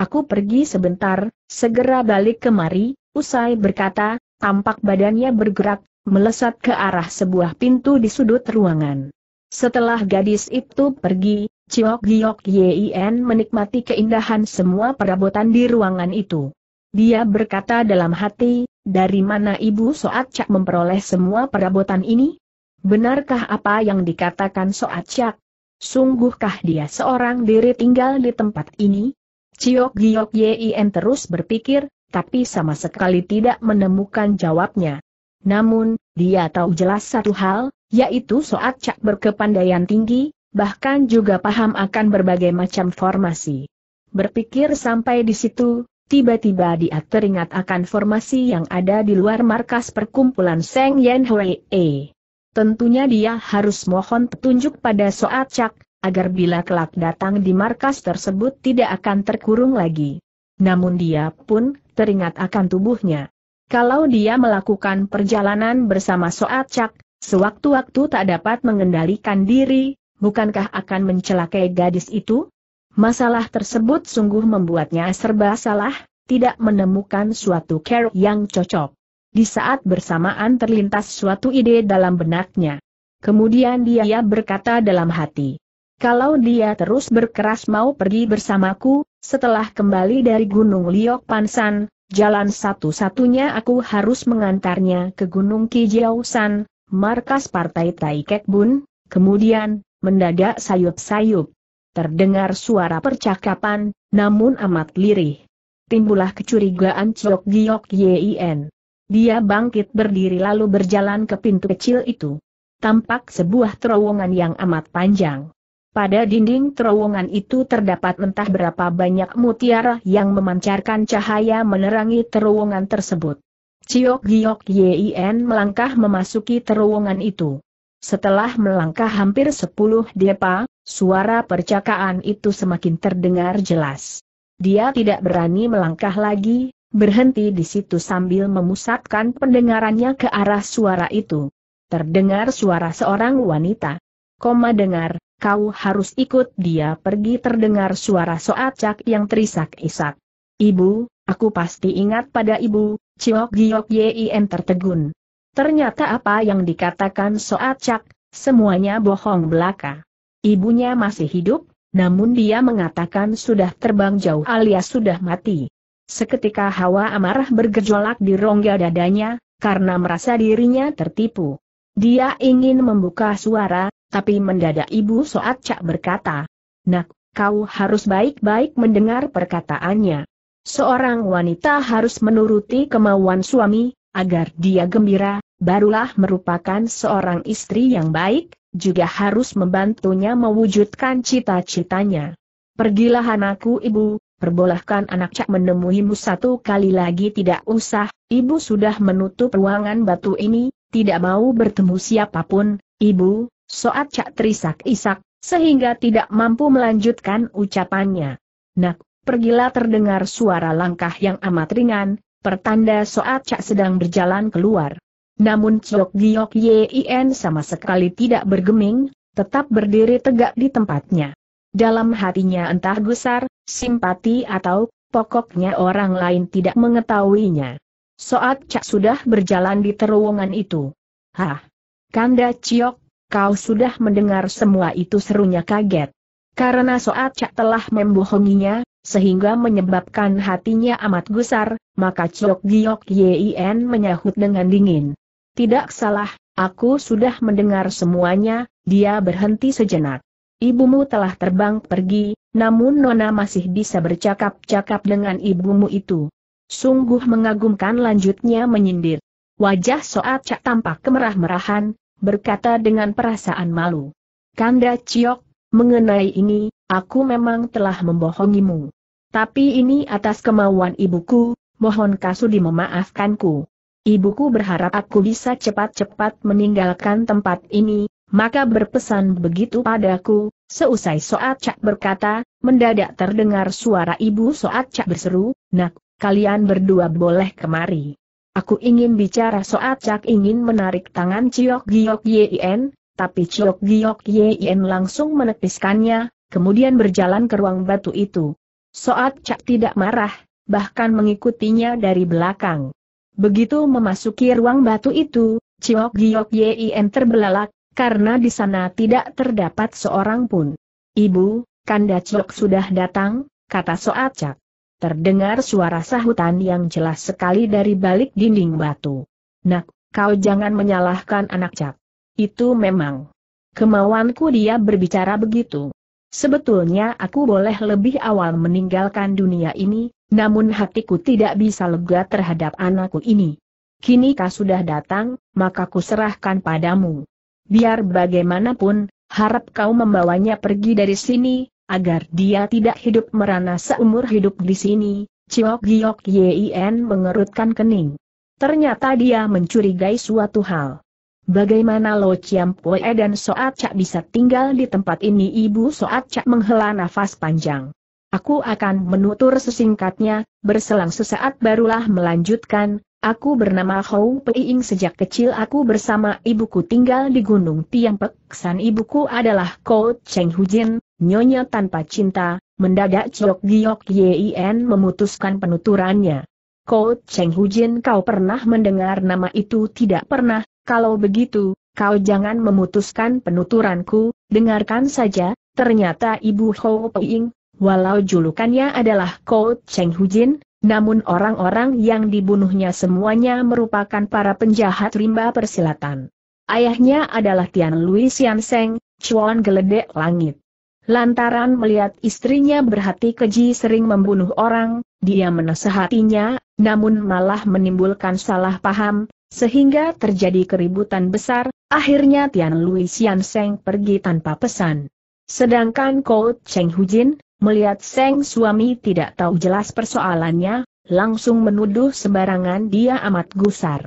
Aku pergi sebentar, segera balik kemari, usai berkata, tampak badannya bergerak, melesat ke arah sebuah pintu di sudut ruangan. Setelah gadis itu pergi, Chiok Giok Yien menikmati keindahan semua perabotan di ruangan itu. Dia berkata dalam hati, dari mana ibu Soat Cak memperoleh semua perabotan ini? Benarkah apa yang dikatakan Soat Cak? Sungguhkah dia seorang diri tinggal di tempat ini? Ciok Giok Yien terus berpikir, tapi sama sekali tidak menemukan jawabnya. Namun, dia tahu jelas satu hal, yaitu Soat Cak berkepandaian tinggi, bahkan juga paham akan berbagai macam formasi. Berpikir sampai di situ, tiba-tiba dia teringat akan formasi yang ada di luar markas perkumpulan Seng Yen Hui E. Tentunya dia harus mohon petunjuk pada Soat Cak, agar bila kelak datang di markas tersebut tidak akan terkurung lagi. Namun dia pun teringat akan tubuhnya. Kalau dia melakukan perjalanan bersama Soat Cak, sewaktu-waktu tak dapat mengendalikan diri, bukankah akan mencelakai gadis itu? Masalah tersebut sungguh membuatnya serba salah, tidak menemukan suatu care yang cocok. Di saat bersamaan terlintas suatu ide dalam benaknya. Kemudian dia berkata dalam hati, kalau dia terus berkeras mau pergi bersamaku, setelah kembali dari Gunung Liok Pansan, jalan satu-satunya aku harus mengantarnya ke Gunung Kijiausan, markas partai Taikek Bun, kemudian, Mendadak sayup-sayup. Terdengar suara percakapan, namun amat lirih. Timbullah kecurigaan Chok Giok Yien. Dia bangkit berdiri lalu berjalan ke pintu kecil itu. Tampak sebuah terowongan yang amat panjang. Pada dinding terowongan itu terdapat entah berapa banyak mutiara yang memancarkan cahaya menerangi terowongan tersebut. Ciok Giok Yien melangkah memasuki terowongan itu. Setelah melangkah hampir sepuluh depa, suara percakapan itu semakin terdengar jelas. Dia tidak berani melangkah lagi, berhenti di situ sambil memusatkan pendengarannya ke arah suara itu. Terdengar suara seorang wanita. Koma dengar, kau harus ikut dia pergi terdengar suara soacak yang terisak-isak. Ibu, aku pasti ingat pada ibu, Ciok Giok Yin tertegun. Ternyata apa yang dikatakan Soat Cak, semuanya bohong belaka. Ibunya masih hidup, namun dia mengatakan sudah terbang jauh alias sudah mati. Seketika hawa amarah bergejolak di rongga dadanya, karena merasa dirinya tertipu. Dia ingin membuka suara, tapi mendadak ibu Soat Cak berkata, Nak, kau harus baik-baik mendengar perkataannya. Seorang wanita harus menuruti kemauan suami, agar dia gembira, barulah merupakan seorang istri yang baik, juga harus membantunya mewujudkan cita-citanya. Pergilah anakku ibu, perbolehkan anak cak menemuimu satu kali lagi tidak usah, ibu sudah menutup ruangan batu ini, tidak mau bertemu siapapun, ibu, soat cak terisak-isak, sehingga tidak mampu melanjutkan ucapannya. Nak, pergilah terdengar suara langkah yang amat ringan, pertanda soat cak sedang berjalan keluar. Namun Cok Giok Yin sama sekali tidak bergeming, tetap berdiri tegak di tempatnya. Dalam hatinya entah gusar, simpati atau, pokoknya orang lain tidak mengetahuinya. Soat Cak sudah berjalan di terowongan itu. Hah! Kanda Ciok, kau sudah mendengar semua itu serunya kaget. Karena Soat Cak telah membohonginya, sehingga menyebabkan hatinya amat gusar, maka Chok Giok Yin menyahut dengan dingin. Tidak salah, aku sudah mendengar semuanya, dia berhenti sejenak. Ibumu telah terbang pergi, namun Nona masih bisa bercakap-cakap dengan ibumu itu. Sungguh mengagumkan lanjutnya menyindir. Wajah Soat Cak tampak kemerah-merahan, berkata dengan perasaan malu. Kanda Ciok, mengenai ini, aku memang telah membohongimu. Tapi ini atas kemauan ibuku, mohon Kasudi memaafkanku. Ibuku berharap aku bisa cepat-cepat meninggalkan tempat ini, maka berpesan begitu padaku, seusai Soat Cak berkata, mendadak terdengar suara ibu Soat Cak berseru, nak, kalian berdua boleh kemari. Aku ingin bicara Soat Cak ingin menarik tangan Ciok Giok Yien, tapi Ciok Giok Yien langsung menepiskannya, kemudian berjalan ke ruang batu itu. Soat Cak tidak marah, bahkan mengikutinya dari belakang. Begitu memasuki ruang batu itu, Ciok Giok Yien terbelalak, karena di sana tidak terdapat seorang pun. Ibu, Kanda Ciok sudah datang, kata Soat Cak. Terdengar suara sahutan yang jelas sekali dari balik dinding batu. Nak, kau jangan menyalahkan anak Cak. Itu memang kemauanku dia berbicara begitu. Sebetulnya aku boleh lebih awal meninggalkan dunia ini, namun hatiku tidak bisa lega terhadap anakku ini. Kini kau sudah datang, maka ku serahkan padamu. Biar bagaimanapun, harap kau membawanya pergi dari sini, agar dia tidak hidup merana seumur hidup di sini, Ciok Giok Yin mengerutkan kening. Ternyata dia mencurigai suatu hal. Bagaimana Lo Chiam Pue dan Soat Cak bisa tinggal di tempat ini? Ibu Soat Cak menghela nafas panjang. Aku akan menutur sesingkatnya, berselang sesaat barulah melanjutkan, aku bernama Hou Peiying sejak kecil aku bersama ibuku tinggal di Gunung Tiang Peksan ibuku adalah Ko Cheng Hujin, nyonya tanpa cinta, mendadak Jok Giok Yin memutuskan penuturannya. Ko Cheng Hujin kau pernah mendengar nama itu tidak pernah, kalau begitu, kau jangan memutuskan penuturanku, dengarkan saja, ternyata Ibu Hou Ying, walau julukannya adalah Ko Cheng Hujin, namun orang-orang yang dibunuhnya semuanya merupakan para penjahat rimba persilatan. Ayahnya adalah Tian Lui Sian Seng, Chuan Geledek Langit. Lantaran melihat istrinya berhati keji sering membunuh orang, dia menasehatinya, namun malah menimbulkan salah paham, sehingga terjadi keributan besar, akhirnya Tian Lui Xian Seng pergi tanpa pesan. Sedangkan Kout Cheng Hu Jin melihat Seng suami tidak tahu jelas persoalannya, langsung menuduh sembarangan dia amat gusar.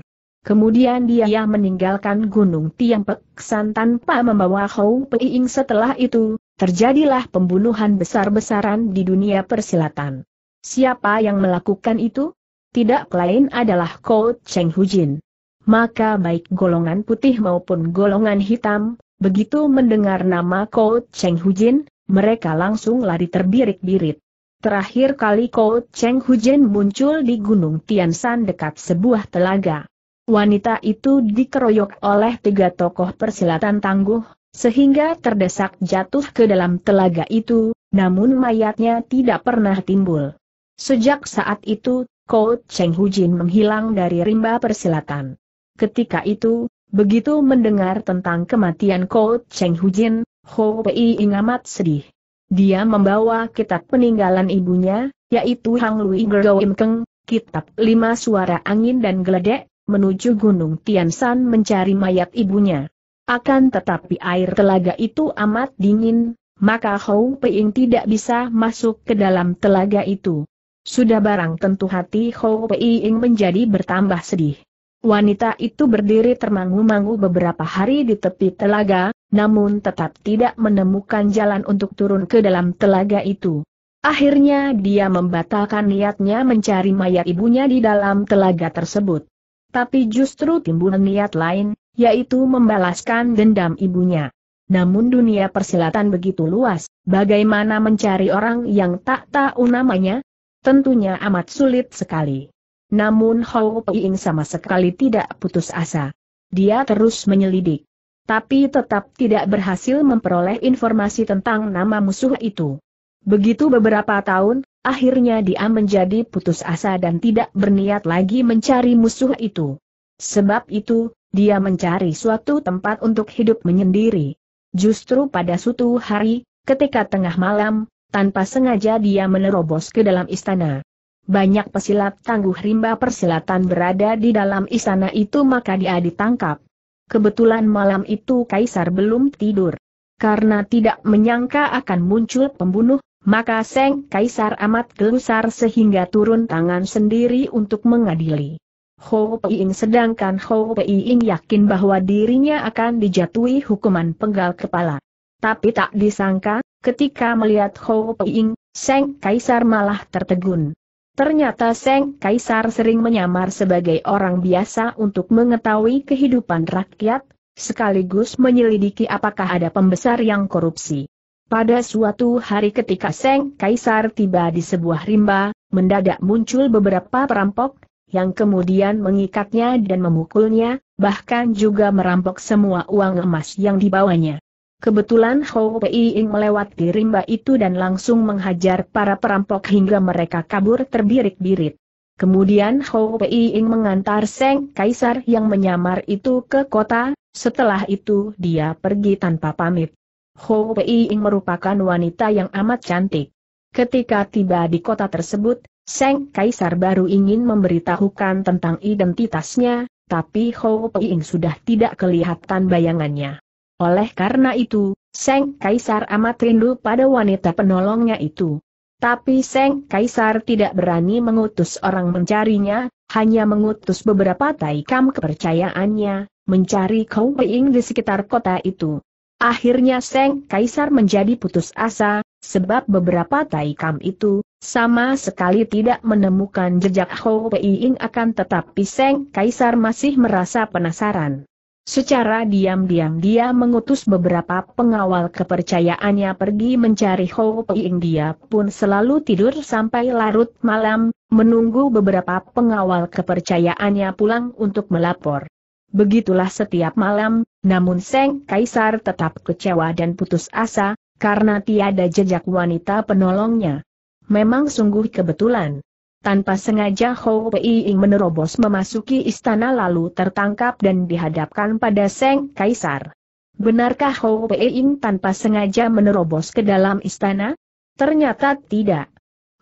Kemudian dia meninggalkan Gunung Tiang Peksan tanpa membawa Hou Peiying setelah itu, terjadilah pembunuhan besar-besaran di dunia persilatan. Siapa yang melakukan itu? Tidak lain adalah Kou Cheng Hu Jin maka baik golongan putih maupun golongan hitam, begitu mendengar nama Ko Cheng Hujin, mereka langsung lari terbirik-birit. Terakhir kali Ko Cheng Hujin muncul di Gunung Tiansan dekat sebuah telaga. Wanita itu dikeroyok oleh tiga tokoh persilatan tangguh, sehingga terdesak jatuh ke dalam telaga itu, namun mayatnya tidak pernah timbul. Sejak saat itu, Ko Cheng Hujin menghilang dari rimba persilatan. Ketika itu, begitu mendengar tentang kematian Ko Cheng Hujin, Ho Pei Ing amat sedih. Dia membawa kitab peninggalan ibunya, yaitu Hang Lui Gerdo Im Keng, kitab lima suara angin dan geledek, menuju Gunung Tian Tiansan mencari mayat ibunya. Akan tetapi air telaga itu amat dingin, maka Ho Pei Ing tidak bisa masuk ke dalam telaga itu. Sudah barang tentu hati Ho Pei Ing menjadi bertambah sedih. Wanita itu berdiri termangu-mangu beberapa hari di tepi telaga, namun tetap tidak menemukan jalan untuk turun ke dalam telaga itu. Akhirnya dia membatalkan niatnya mencari mayat ibunya di dalam telaga tersebut. Tapi justru timbul niat lain, yaitu membalaskan dendam ibunya. Namun dunia persilatan begitu luas, bagaimana mencari orang yang tak tahu namanya? Tentunya amat sulit sekali. Namun Hou Ying sama sekali tidak putus asa. Dia terus menyelidik. Tapi tetap tidak berhasil memperoleh informasi tentang nama musuh itu. Begitu beberapa tahun, akhirnya dia menjadi putus asa dan tidak berniat lagi mencari musuh itu. Sebab itu, dia mencari suatu tempat untuk hidup menyendiri. Justru pada suatu hari, ketika tengah malam, tanpa sengaja dia menerobos ke dalam istana banyak pesilat tangguh rimba persilatan berada di dalam istana itu maka dia ditangkap. Kebetulan malam itu Kaisar belum tidur. Karena tidak menyangka akan muncul pembunuh, maka Seng Kaisar amat gelusar sehingga turun tangan sendiri untuk mengadili. Ho Peiying sedangkan Ho Peiying yakin bahwa dirinya akan dijatuhi hukuman penggal kepala. Tapi tak disangka, ketika melihat Ho Peiying, Seng Kaisar malah tertegun. Ternyata Seng Kaisar sering menyamar sebagai orang biasa untuk mengetahui kehidupan rakyat, sekaligus menyelidiki apakah ada pembesar yang korupsi. Pada suatu hari ketika Seng Kaisar tiba di sebuah rimba, mendadak muncul beberapa perampok, yang kemudian mengikatnya dan memukulnya, bahkan juga merampok semua uang emas yang dibawanya. Kebetulan Hou Pei Ing melewati rimba itu dan langsung menghajar para perampok hingga mereka kabur terbirit-birit. Kemudian Hou Pei Ing mengantar Seng Kaisar yang menyamar itu ke kota, setelah itu dia pergi tanpa pamit. Hou Pei Ing merupakan wanita yang amat cantik. Ketika tiba di kota tersebut, Seng Kaisar baru ingin memberitahukan tentang identitasnya, tapi Hou Pei sudah tidak kelihatan bayangannya. Oleh karena itu, Seng Kaisar amat rindu pada wanita penolongnya itu. Tapi Seng Kaisar tidak berani mengutus orang mencarinya, hanya mengutus beberapa taikam kepercayaannya, mencari Kau Peing di sekitar kota itu. Akhirnya Seng Kaisar menjadi putus asa, sebab beberapa taikam itu, sama sekali tidak menemukan jejak Hou Ying akan tetapi Seng Kaisar masih merasa penasaran. Secara diam-diam dia mengutus beberapa pengawal kepercayaannya pergi mencari Ho Ying. dia pun selalu tidur sampai larut malam, menunggu beberapa pengawal kepercayaannya pulang untuk melapor. Begitulah setiap malam, namun Seng Kaisar tetap kecewa dan putus asa, karena tiada jejak wanita penolongnya. Memang sungguh kebetulan. Tanpa sengaja Hou Pei Ying menerobos memasuki istana lalu tertangkap dan dihadapkan pada Seng Kaisar. Benarkah Hou Pei Ying tanpa sengaja menerobos ke dalam istana? Ternyata tidak.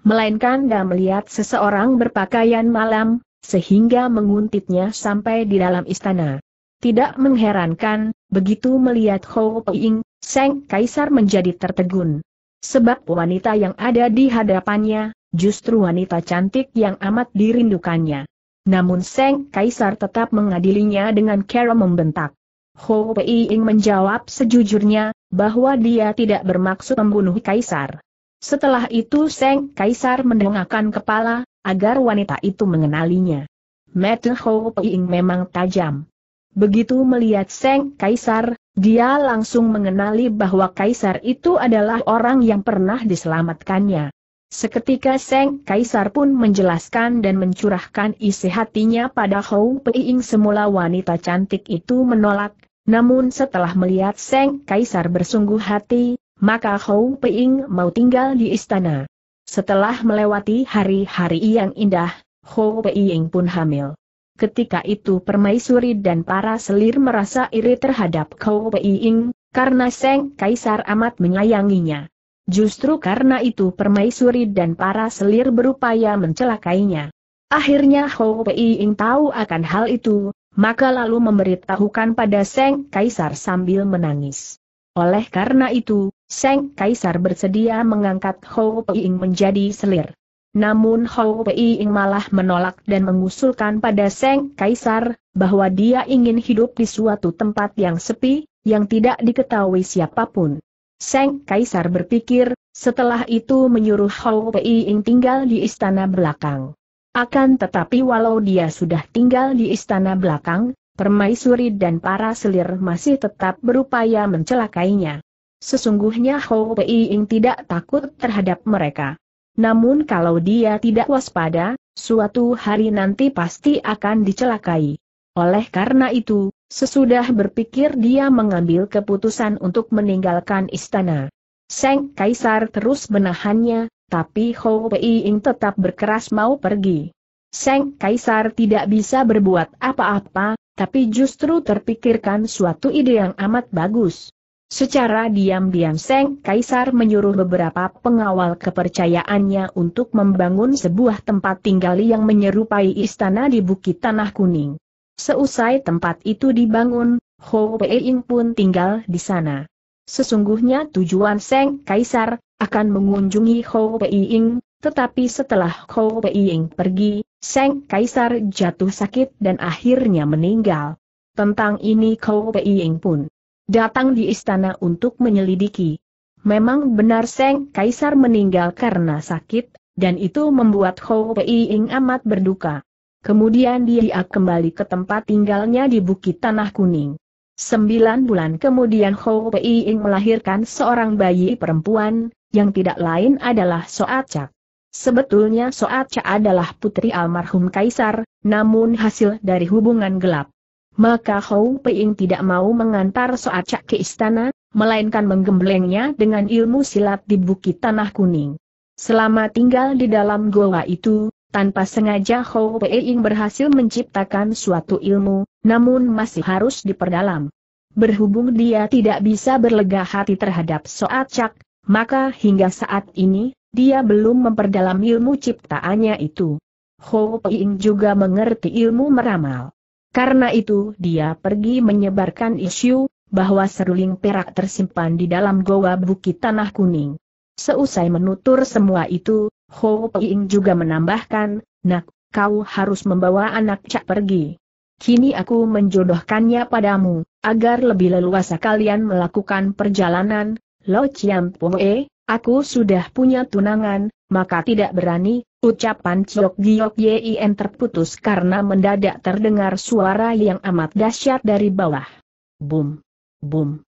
Melainkan dia melihat seseorang berpakaian malam, sehingga menguntitnya sampai di dalam istana. Tidak mengherankan, begitu melihat Hou Ying, Seng Kaisar menjadi tertegun. Sebab wanita yang ada di hadapannya, justru wanita cantik yang amat dirindukannya. Namun Seng Kaisar tetap mengadilinya dengan cara membentak. Ho Pei Ing menjawab sejujurnya, bahwa dia tidak bermaksud membunuh Kaisar. Setelah itu Seng Kaisar mendongakkan kepala, agar wanita itu mengenalinya. Mata Ho Pei Ing memang tajam. Begitu melihat Seng Kaisar, dia langsung mengenali bahwa Kaisar itu adalah orang yang pernah diselamatkannya. Seketika Seng Kaisar pun menjelaskan dan mencurahkan isi hatinya pada Hou Peiying semula wanita cantik itu menolak, namun setelah melihat Seng Kaisar bersungguh hati, maka Hou Peiying mau tinggal di istana. Setelah melewati hari-hari yang indah, Hou Peiying pun hamil. Ketika itu permaisuri dan para selir merasa iri terhadap Hou Peiying, karena Seng Kaisar amat menyayanginya. Justru karena itu permaisuri dan para selir berupaya mencelakainya. Akhirnya Hou Pei Ying tahu akan hal itu, maka lalu memberitahukan pada Seng Kaisar sambil menangis. Oleh karena itu, Seng Kaisar bersedia mengangkat Hou Pei Ying menjadi selir. Namun Hou Pei Ying malah menolak dan mengusulkan pada Seng Kaisar, bahwa dia ingin hidup di suatu tempat yang sepi, yang tidak diketahui siapapun. Seng Kaisar berpikir, setelah itu menyuruh Hou Pei Ying tinggal di istana belakang. Akan tetapi walau dia sudah tinggal di istana belakang, permaisuri dan para selir masih tetap berupaya mencelakainya. Sesungguhnya Hou Pei Ying tidak takut terhadap mereka. Namun kalau dia tidak waspada, suatu hari nanti pasti akan dicelakai. Oleh karena itu, sesudah berpikir dia mengambil keputusan untuk meninggalkan istana. Seng Kaisar terus menahannya, tapi Hou Pei tetap berkeras mau pergi. Seng Kaisar tidak bisa berbuat apa-apa, tapi justru terpikirkan suatu ide yang amat bagus. Secara diam-diam Seng Kaisar menyuruh beberapa pengawal kepercayaannya untuk membangun sebuah tempat tinggal yang menyerupai istana di Bukit Tanah Kuning. Seusai tempat itu dibangun, Ho Peiying pun tinggal di sana. Sesungguhnya tujuan Seng Kaisar, akan mengunjungi Ho Peiying, tetapi setelah Ho Peiying pergi, Seng Kaisar jatuh sakit dan akhirnya meninggal. Tentang ini Ho Peiying pun datang di istana untuk menyelidiki. Memang benar Seng Kaisar meninggal karena sakit, dan itu membuat Ho Peiying amat berduka. Kemudian dia kembali ke tempat tinggalnya di Bukit Tanah Kuning. Sembilan bulan kemudian Ho Peiying melahirkan seorang bayi perempuan, yang tidak lain adalah Soaca. Sebetulnya Soaca adalah putri almarhum Kaisar, namun hasil dari hubungan gelap. Maka Ho Peiying tidak mau mengantar Soaca ke istana, melainkan menggemblengnya dengan ilmu silat di Bukit Tanah Kuning. Selama tinggal di dalam goa itu, tanpa sengaja Hou Peiying berhasil menciptakan suatu ilmu, namun masih harus diperdalam. Berhubung dia tidak bisa berlega hati terhadap Soat Cak, maka hingga saat ini, dia belum memperdalam ilmu ciptaannya itu. Hou Peiying juga mengerti ilmu meramal. Karena itu dia pergi menyebarkan isu, bahwa seruling perak tersimpan di dalam goa bukit tanah kuning. Seusai menutur semua itu, Ho Ying juga menambahkan, nak, kau harus membawa anak cak pergi. Kini aku menjodohkannya padamu, agar lebih leluasa kalian melakukan perjalanan, Lo Chiam Poe, aku sudah punya tunangan, maka tidak berani, ucapan Chok Giyok Yien terputus karena mendadak terdengar suara yang amat dahsyat dari bawah. Boom, boom.